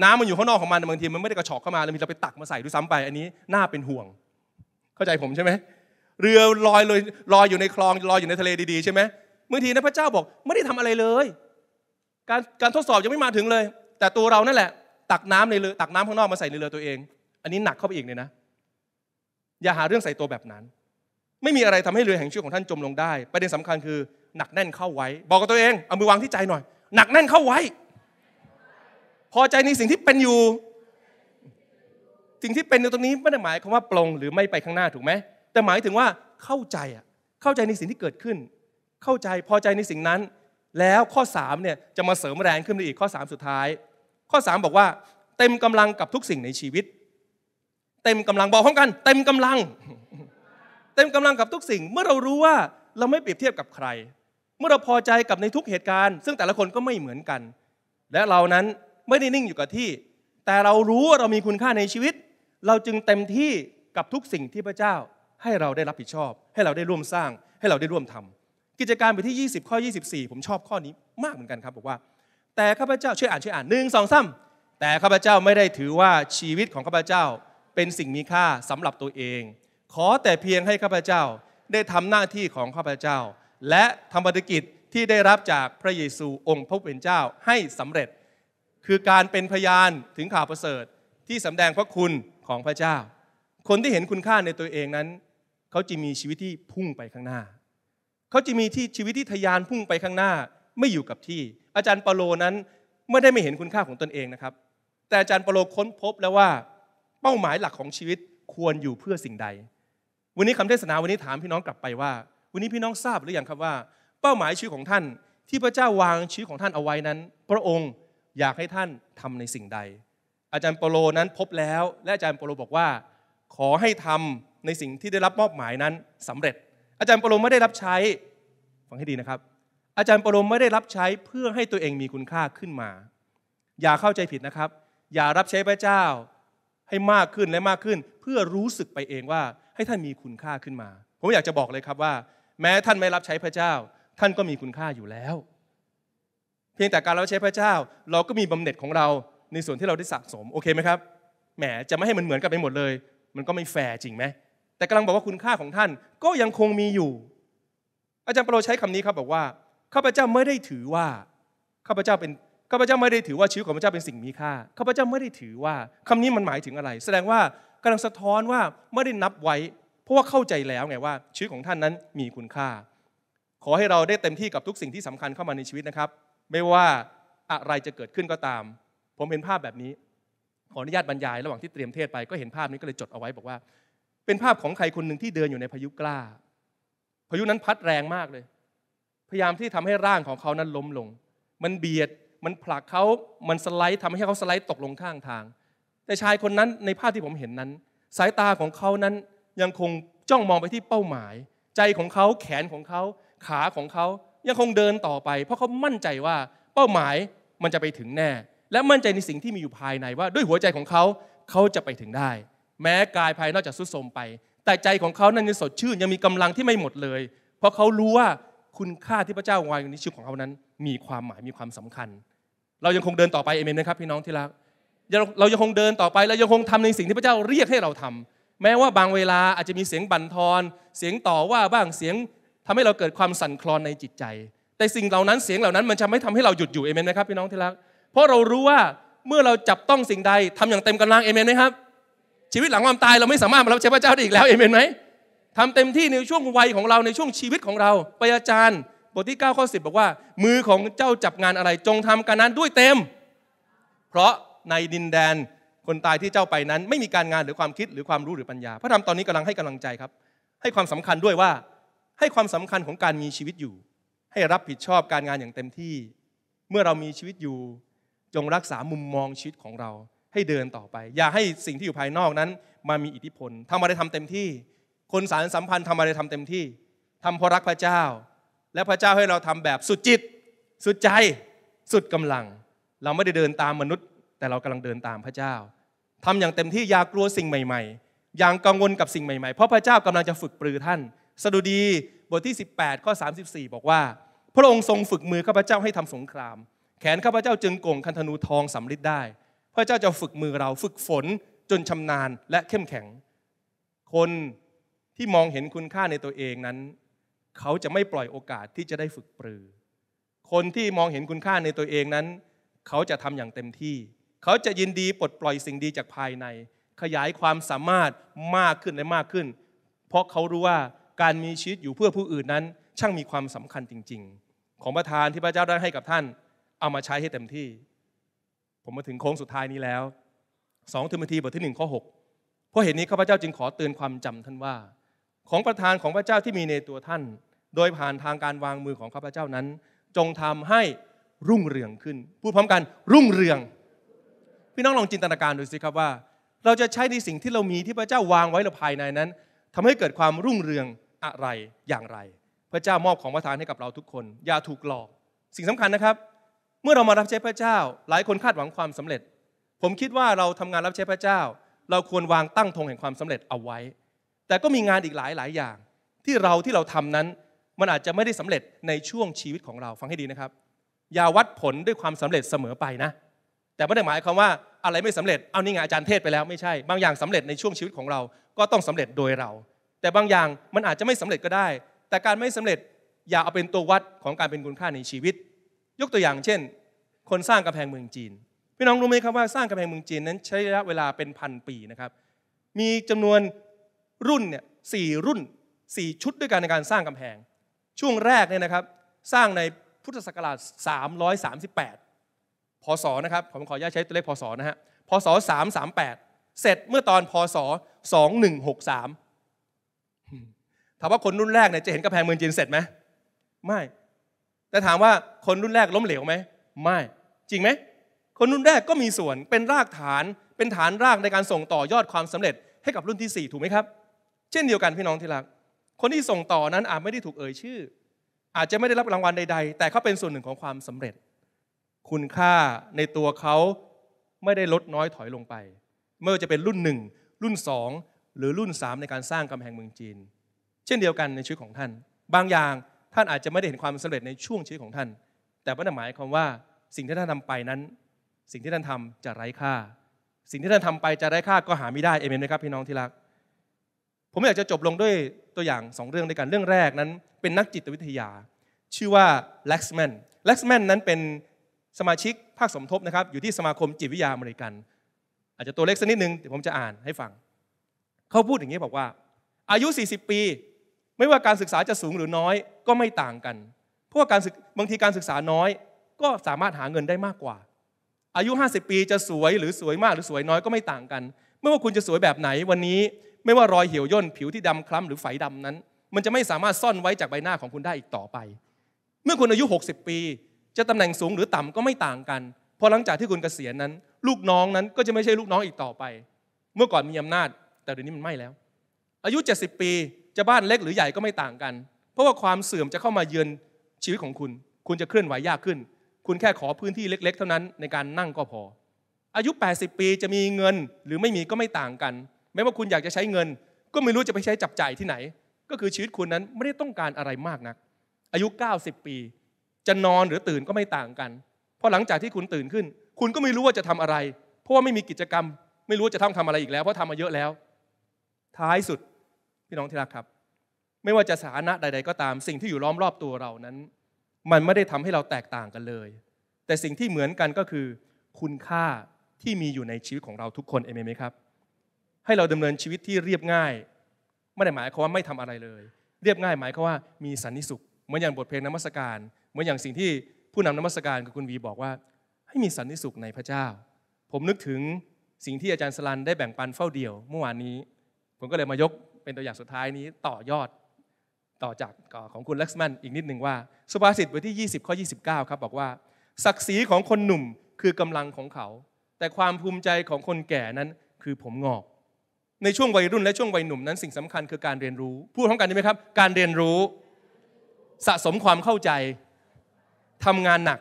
น้ำมันอยู่ข้างนอกของมันบางที มันไม่ได้กระชอกเข้ามาแล้วมีเราไปตักมาใส่ด้วยซ้ำไป อันนี้น่าเป็นห่วง เข้าใจผมใช่ไหมเรือลอยเลยลอยอยู่ในคลองลอยอยู่ในทะเลดีๆใช่ไหมบางทีนะพระเจ้าบอกไม่ได้ทำอะไรเลย การการทดสอบยังไม่มาถึงเลย แต่ตัวเรานั่นแหละ ตักน้ำในเรือตักน้ำข้างนอกมาใส่ในเรือตัวเอง อันนี้หนักเข้าไปอีกเลยนะอย่าหาเรื่องใส่ตัวแบบนั้น ไม่มีอะไรทำให้เรือแห่งชื่อของท่านจมลงได้ ประเด็นสำคัญคือหนักแน่นเข้าไว้ บอกกับตัวเอง เอามือวางที่ใจหน่อย หนักแน่นเข้าไว้ พอใจในสิ่งที่เป็นอยู่ สิ่งที่เป็นอยู่ตรงนี้ไม่ได้หมายความว่าปลงหรือไม่ไปข้างหน้าถูกไหมแต่หมายถึงว่าเข้าใจอ่ะเข้าใจในสิ่งที่เกิดขึ้น เข้าใจพอใจในสิ่งนั้น แล้วข้อ3เนี่ยจะมาเสริมแรงขึ้นไปอีกข้อ3สุดท้าย ข้อ 3 บอกว่า เต็มกำลังกับทุกสิ่งในชีวิตเต็มกำลัง บอกพร้อมกัน เต็มกำลัง เต็มกำลังกับทุกสิ่งเมื่อเรารู้ว่าเราไม่เปรียบเทียบกับใคร เมื่อเราพอใจกับในทุกเหตุการณ์ ซึ่งแต่ละคนก็ไม่เหมือนกัน และเรานั้นไม่ได้นิ่งอยู่กับที่ แต่เรารู้ว่าเรามีคุณค่าในชีวิต เราจึงเต็มที่กับทุกสิ่งที่พระเจ้าให้เราได้รับผิดชอบ ให้เราได้ร่วมสร้างให้เราได้ร่วมทำ กิจการบทที่20ข้อ24 ผมชอบข้อนี้มากเหมือนกันครับ บอกว่า แต่ข้าพเจ้าช่วยอ่านช่วยอ่านหนึ่งสองสามแต่ข้าพเจ้าไม่ได้ถือว่าชีวิตของข้าพเจ้าเป็นสิ่งมีค่าสำหรับตัวเอง ขอแต่เพียงให้ข้าพเจ้าได้ทำหน้าที่ของข้าพเจ้า และทำัตรกิจที่ได้รับจากพระเยซูองค์พระผู้เป็นเจ้าให้สำเร็จ คือการเป็นพยานถึงข่าวประเสริฐที่สำแดงพระคุณของพระเจ้า คนที่เห็นคุณค่าในตัวเองนั้น เขาจะมีชีวิตที่พุ่งไปข้างหน้า เขาจะมีที่ชีวิตที่ทยานพุ่งไปข้างหน้าไม่อยู่กับที่ อาจารย์เปโลนั้นไม่ได้ไม่เห็นคุณค่าของตนเองนะครับ แต่อาจารย์เปโลค้นพบแล้วว่าเป้าหมายหลักของชีวิตควรอยู่เพื่อสิ่งใด วันนี้คำเทศนาวันนี้ถามพี่น้องกลับไปว่า วันนี้พี่น้องทราบหรือยังครับว่า เป้าหมายชีวิตของท่าน ที่พระเจ้าวางชีวิตของท่านเอาไว้นั้น พระองค์อยากให้ท่านทำในสิ่งใด อาจารย์เปโลนั้นพบแล้วและอาจารย์เปโลบอกว่า ขอให้ทำในสิ่งที่ได้รับมอบหมายนั้น สำเร็จ อาจารย์เปโลไม่ได้รับใช้ฟังให้ดีนะครับ อาจารย์เปโลไม่ได้รับใช้เพื่อให้ตัวเองมีคุณค่าขึ้นมา อย่าเข้าใจผิดนะครับ อย่ารับใช้พระเจ้าให้มากขึ้นและมากขึ้น เพื่อรู้สึกไปเองว่าให้ท่านมีคุณค่าขึ้นมาผมอยากจะบอกเลยครับว่า แม้ท่านไม่รับใช้พระเจ้า ท่านก็มีคุณค่าอยู่แล้ว เพียงแต่การรับใช้พระเจ้าเราก็มีบำเหน็จของเรา ในส่วนที่เราได้สะสมโอเคไหมครับแหมจะไม่ให้มันเหมือนกันไปหมดเลย มันก็ไม่แฟร์จริงไหมแต่กำลังบอกว่าคุณค่าของท่าน ก็ยังคงมีอยู่ อาจารย์ปรโลใช้คำนี้ครับบอกว่าข้าพเจ้าไม่ได้ถือว่าข้าพเจ้าเป็นข้าพเจ้าไม่ได้ถือว่าชีวิตของพระเจ้าเป็นสิ่งมีค่าข้าพเจ้าไม่ได้ถือว่าคำนี้มันหมายถึงอะไร แสดงว่ากำลังสะท้อนว่าไม่ได้นับไว้เพราะว่าเข้าใจแล้วไงว่าชีวิตของท่านนั้นมีคุณค่า ขอให้เราได้เต็มที่กับทุกสิ่งที่สำคัญเข้ามาในชีวิตนะครับ ไม่ว่าอะไรจะเกิดขึ้นก็ตาม ผมเห็นภาพแบบนี้ ขออนุญาตบรรยายระหว่างที่เตรียมเทศไปก็เห็นภาพนี้ก็เลยจดเอาไว้บอกว่า เป็นภาพของใครคนหนึ่งที่เดินอยู่ในพายุกล้าพายุนั้นพัดแรงมากเลย พยายามที่ทำให้ร่างของเขานั้นล้มลง มันเบียดมันผลักเขามันสไลด์ทำให้เขาสไลด์ตกลงข้างทาง แต่ชายคนนั้นในภาพที่ผมเห็นนั้น สายตาของเขานั้นยังคงจ้องมองไปที่เป้าหมาย ใจของเขาแขนของเขาขาของเขายังคงเดินต่อไป เพราะเขามั่นใจว่าเป้าหมายมันจะไปถึงแน่ และมั่นใจในสิ่งที่มีอยู่ภายในว่า ด้วยหัวใจของเขาเขาจะไปถึงได้ แม้กายภายนอกจะสุดโทมไป แต่ใจของเขานั้นยังสดชื่นยังมีกำลังที่ไม่หมดเลย เพราะเขารู้ว่าคุณค่าที่พระเจ้าวางอยู่ในชีวิตของเขานั้น มีความหมายมีความสำคัญเรายังคงเดินต่อไปเอเมนนะครับพี่น้องที่รักเรายังคงเดินต่อไปเรายังคงทำในสิ่งที่พระเจ้าเรียกให้เราทำ แม้ว่าบางเวลาอาจจะมีเสียงบั่นทอนเสียงต่อว่าบ้างเสียงทำให้เราเกิดความสั่นคลอนในจิตใจ แต่สิ่งเหล่านั้นเสียงเหล่านั้นมันจะไม่ทำให้เราหยุดอยู่เอเมนไหมครับพี่น้องที่รักเพราะเรารู้ว่าเมื่อเราจับต้องสิ่งใดทำอย่างเต็มกำลังเอเมนไหมครับ ชีวิตหลังความตาย เราไม่สามารถมารับใช้พระเจ้าได้อีกแล้วเอเมนไหมทำเต็มที่ในช่วงวัยของเราในช่วงชีวิตของเราไปอาจารย์บทที่9ข้อ10บอกว่ามือของเจ้าจับงานอะไรจงทำการนั้นด้วยเต็ม เพราะในดินแดนคนตายที่เจ้าไปนั้น ไม่มีการงานหรือความคิดหรือความรู้หรือปัญญา พระธรรมตอนนี้กำลังให้กำลังใจครับ ให้ความสำคัญด้วยว่าให้ความสำคัญของการมีชีวิตอยู่ ให้รับผิดชอบการงานอย่างเต็มที่ เมื่อเรามีชีวิตอยู่ จงรักษามุมมองชีวิตของเราให้เดินต่อไป อย่าให้สิ่งที่อยู่ภายนอกนั้น มามีอิทธิพลทำอะไรทำเต็มที่ คนสารสัมพันธ์ทำอะไรทำเต็มที่ทำเพราะรักพระเจ้าและพระเจ้าให้เราทำแบบสุดจิตสุดใจสุดกำลัง เราไม่ได้เดินตามมนุษย์ แต่เรากำลังเดินตามพระเจ้า ทำอย่างเต็มที่อย่ากลัวสิ่งใหม่ๆ อย่างกังวลกับสิ่งใหม่ๆเพราะพระเจ้ากำลังจะฝึกปรือท่าน สดุดีบทที่ 18ข้อ34 บอกว่า พระองค์ทรงฝึกมือข้าพเจ้าให้ทำสงคราม แขนข้าพเจ้าจึงโก่งคันธนูทองสำลิดได้ พระเจ้าจะฝึกมือเราฝึกฝนจนชำนาญและเข้มแข็ง คนที่มองเห็นคุณค่าในตัวเองนั้นเขาจะไม่ปล่อยโอกาสที่จะได้ฝึกปรือ คนที่มองเห็นคุณค่าในตัวเองนั้น เขาจะทำอย่างเต็มที่ เขาจะยินดีปลดปล่อยสิ่งดีจากภายใน ขยายความสามารถมากขึ้น และมากขึ้น เพราะเขารู้ว่าการมีชีวิตอยู่เพื่อผู้อื่นนั้นช่างมีความสำคัญจริงๆ ของประทานที่พระเจ้าได้ให้กับท่าน เอามาใช้ให้เต็มที่ ผมมาถึงโค้งสุดท้ายนี้แล้ว2ทิมธีบทที่1ข้อ6เพราะเหตุนนี้ข้าพเจ้าจึงขอเตือนความจำท่านว่าของประธานของพระเจ้าที่มีในตัวท่าน โดยผ่านทางการวางมือของข้าพเจ้านั้น จงทำให้รุ่งเรืองขึ้นพูดพร้อมกันรุ่งเรือง พี่น้องลองจินตนาการดูสิครับว่า เราจะใช้ในสิ่งที่เรามีที่พระเจ้าวางไว้เราภายในนั้น ทำให้เกิดความรุ่งเรืองอะไรอย่างไร พระเจ้ามอบของประทานให้กับเราทุกคน อย่าถูกหลอกสิ่งสำคัญนะครับ เมื่อเรามารับใช้พระเจ้า หลายคนคาดหวังความสำเร็จ ผมคิดว่าเราทำงานรับใช้พระเจ้าเราควรวางตั้งธงแห่งความสำเร็จเอาไว้แต่ก็มีงานอีกหลายหลายอย่าง ที่เราที่เราทำนั้น มันอาจจะไม่ได้สำเร็จในช่วงชีวิตของเราฟังให้ดีนะครับ อย่าวัดผลด้วยความสำเร็จเสมอไปนะ แต่ไม่ได้หมายความว่าอะไรไม่สำเร็จเอานี่ไงอาจารย์เทศไปแล้วไม่ใช่บางอย่างสำเร็จในช่วงชีวิตของเราก็ต้องสำเร็จโดยเรา แต่บางอย่างมันอาจจะไม่สำเร็จก็ได้ แต่การไม่สำเร็จอย่าเอาเป็นตัววัดของการเป็นคุณค่าในชีวิต ยกตัวอย่าง เช่น คนสร้างกำแพงเมืองจีนพี่น้องรู้ไหมครับว่าสร้างกำแพงเมืองจีน นั้นใช้ระยะเวลาเป็นพันปีนะครับ มีจำนวนรุ่นเนี่ยสี่รุ่นสี่ชุดด้วยกันในการสร้างกำแพง ช่วงแรกเนี่ยนะครับ สร้างในพุทธศักราช 338 พศนะครับผมขออนุญาตใช้ตัวเลขพศนะฮะพศ338 เสร็จเมื่อตอนพศ2163 ถามว่าคนรุ่นแรกเนี่ยจะเห็นกำแพงเมืองจีนเสร็จไหมไม่ แต่ถามว่าคนรุ่นแรกล้มเหลวไหมไม่จริงไหม คนรุ่นแรกก็มีส่วนเป็นรากฐานเป็นฐานรากในการส่งต่อยอดความสำเร็จ ให้กับรุ่นที่4ถูกไหมครับเช่นเดียวกันพี่น้องที่รัก คนที่ส่งต่อนั้นอาจไม่ได้ถูกเอ่ยชื่อ อาจจะไม่ได้รับรางวัลใด ๆ แต่เขาเป็นส่วนหนึ่งของความสำเร็จ คุณค่าในตัวเขาไม่ได้ลดน้อยถอยลงไป เมื่อจะเป็นรุ่นหนึ่งรุ่นสองหรือรุ่นสามในการสร้างกำแพงเมืองจีน เช่นเดียวกันในชีวิตของท่าน บางอย่างท่านอาจจะไม่ได้เห็นความสำเร็จในช่วงชีวิตของท่าน แต่ไม่ได้หมายความว่าสิ่งที่ท่านทำไปนั้น สิ่งที่ท่านทำจะไร้ค่า สิ่งที่ท่านทำไปจะไร้ค่าก็หาไม่ได้เอเมนไหมครับพี่น้องที่รักผมอยากจะจบลงด้วยตัวอย่าง 2 เรื่องด้วยกัน เรื่องแรกนั้นเป็นนักจิตวิทยา ชื่อว่าแล็กซ์แมนแล็กซ์แมนนั้นเป็นสมาชิกภาคสมทบนะครับ อยู่ที่สมาคมจิตวิทยาอเมริกัน อาจจะตัวเล็กสักนิดนึงเดี๋ยวผมจะอ่านให้ฟัง เขาพูดอย่างนี้บอกว่า อายุ 40 ปี ไม่ว่าการศึกษาจะสูงหรือน้อยก็ไม่ต่างกันเพราะว่าการบางทีการศึกษาน้อยก็สามารถหาเงินได้มากกว่า อายุ 50 ปีจะสวยหรือสวยมากหรือสวยน้อยก็ไม่ต่างกันไม่ว่าคุณจะสวยแบบไหนวันนี้ไม่ว่ารอยเหี่ยวย่นผิวที่ดำคล้ำหรือไฝดำนั้น มันจะไม่สามารถซ่อนไว้จากใบหน้าของคุณได้อีกต่อไป เมื่อคุณอายุ60 ปี จะตำแหน่งสูงหรือต่ำก็ไม่ต่างกันพอหลังจากที่คุณเกษียณนั้น ลูกน้องนั้นก็จะไม่ใช่ลูกน้องอีกต่อไป เมื่อก่อนมีอำนาจแต่เดี๋ยวนี้มันไม่แล้ว อายุ70ปีจะบ้านเล็กหรือใหญ่ก็ไม่ต่างกัน เพราะว่าความเสื่อมจะเข้ามาเยือนชีวิตของคุณ คุณจะเคลื่อนไหวยากขึ้น คุณแค่ขอพื้นที่เล็กๆ เท่านั้นในการนั่งก็พอ อายุ 80 ปีจะมีเงินหรือไม่มี ก็ไม่ต่างกันแม้ว่าคุณอยากจะใช้เงิน ก็ไม่รู้จะไปใช้จับจ่ายที่ไหน ก็คือชีวิตคุณนั้นไม่ได้ต้องการอะไรมากนัก อายุ 90 ปี จะนอนหรือตื่นก็ไม่ต่างกันเพราะหลังจากที่คุณตื่นขึ้น คุณก็ไม่รู้ว่าจะทำอะไร เพราะว่าไม่มีกิจกรรม ไม่รู้จะ้องทำอะไรอีกแล้วเพราะทำมาเยอะแล้ว ท้ายสุดพี่น้องที่รักครับ ไม่ว่าจะสถานะใดๆก็ตามสิ่งที่อยู่ล้อมรอบตัวเรานั้น มันไม่ได้ทำให้เราแตกต่างกันเลย แต่สิ่งที่เหมือนกันก็คือ คุณค่าที่มีอยู่ในชีวิตของเราทุกคนเองไหมครับให้เราดำเนินชีวิตที่เรียบง่ายไม่ได้หมายความว่าไม่ทำอะไรเลย เรียบง่าย หมายความว่ามีสันนิสุขเหมือนอย่างบทเพลงนมัสการเหมือนอย่างสิ่งที่ผู้นำนมัสการกับคุณวีบอกว่า ให้มีสันนิสุขในพระเจ้า ผมนึกถึงสิ่งที่อาจารย์สลันได้แบ่งปันเฝ้าเดี่ยวเมื่อวานนี้ ผมก็เลยมายกเป็นตัวอย่างสุดท้ายนี้ต่อยอดต่อจากของคุณเล็กแมันอีกนิดหนึ่งว่า สุภาษิตบทที่20ข้อ29 ครับ บอกว่า ศักดิ์ศรีของคนหนุ่มคือกำลังของเขา แต่ความภูมิใจของคนแก่นั้นคือผมงอกในช่วงวัยรุ่นและช่วงวัยหนุ่มนั้น สิ่งสำคัญคือ การเรียนรู้พูดพร้อมกันได้ไหมครับ การเรียนรู้สะสมความเข้าใจ ทำงานหนัก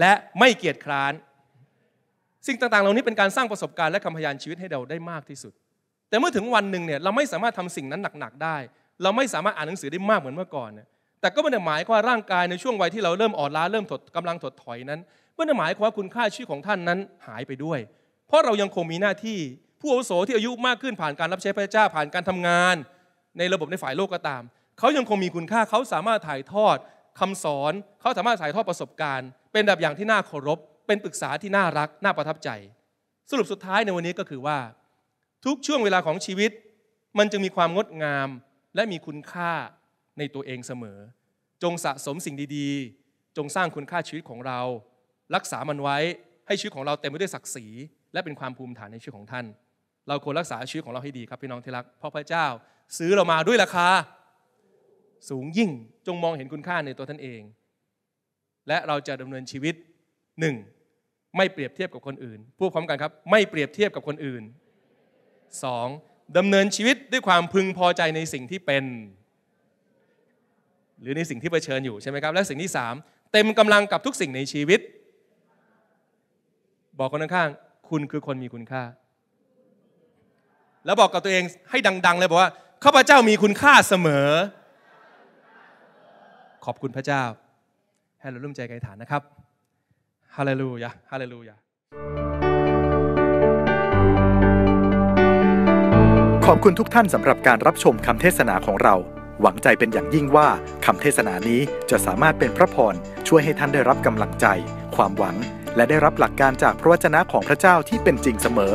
และไม่เกียจคร้าน สิ่งต่างๆเหล่านี้เป็นการสร้างประสบการณ์และคำพยานชีวิตให้เราได้มากที่สุด แต่เมื่อถึงวันหนึ่งเนี่ยเราไม่สามารถทำสิ่งนั้นหนักๆได้ เราไม่สามารถอ่านหนังสือได้มากเหมือนเมื่อก่อนเนี่ยแต่ก็ไม่ได้หมายความว่าร่างกายในช่วงวัยที่เราเริ่มอ่อนล้าเริ่มถดกำลังถดถอยนั้นไม่ได้หมายความว่าคุณค่าชีวิตของท่านนั้นหายไปด้วย เพราะเรายังคงมีหน้าที่ผู้อาวุโสที่อายุมากขึ้นผ่านการรับใช้พระเจ้าผ่านการทำงาน ในระบบในฝ่ายโลกก็ตาม เขายังคงมีคุณค่าเขาสามารถถ่ายทอดคำสอน เขาสามารถถ่ายทอดประสบการณ์ เป็นแบบอย่างที่น่าเคารพเป็นปรึกษาที่น่ารักน่าประทับใจ สรุปสุดท้ายในวันนี้ก็คือว่า ทุกช่วงเวลาของชีวิต มันจึงมีความงดงามและมีคุณค่าในตัวเองเสมอ จงสะสมสิ่งดี ๆ จงสร้างคุณค่าชีวิตของเรา รักษามันไว้ให้ชีวิตของเราเต็มไปด้วยศักดิ์ศรีและเป็นความภูมิฐานในชีวิตของท่านเราควรรักษาชีวิตของเราให้ดีครับพี่น้องที่รักเพราะพระเจ้า ซื้อเรามาด้วยราคาสูงยิ่งจงมองเห็นคุณค่าในตัวท่านเอง และเราจะดำเนินชีวิตหนึ่งไม่เปรียบเทียบกับคนอื่น พูดพร้อมกันครับ ไม่เปรียบเทียบกับคนอื่น 2. ดำเนินชีวิตด้วยความพึงพอใจในสิ่งที่เป็น หรือในสิ่งที่เผชิญอยู่ใช่ไหมครับและสิ่งที่ 3 เต็มกำลังกับทุกสิ่งในชีวิต บอกคนข้างๆคุณคือคนมีคุณค่าแล้วบอกกับตัวเองให้ดังๆเลยบอกว่าข้าพเจ้ามีคุณค่าเสมอ ขอบคุณพระเจ้าให้เราร่วมใจกันฐานนะครับฮาเลลูยาฮาเลลูยาขอบคุณทุกท่านสำหรับการรับชมคำเทศนาของเรา หวังใจเป็นอย่างยิ่งว่าคำเทศนานี้จะสามารถเป็นพระพรช่วยให้ท่านได้รับกำลังใจ ความหวัง และได้รับหลักการจากพระวจนะของพระเจ้าที่เป็นจริงเสมอ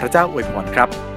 พระเจ้าอวยพรครับ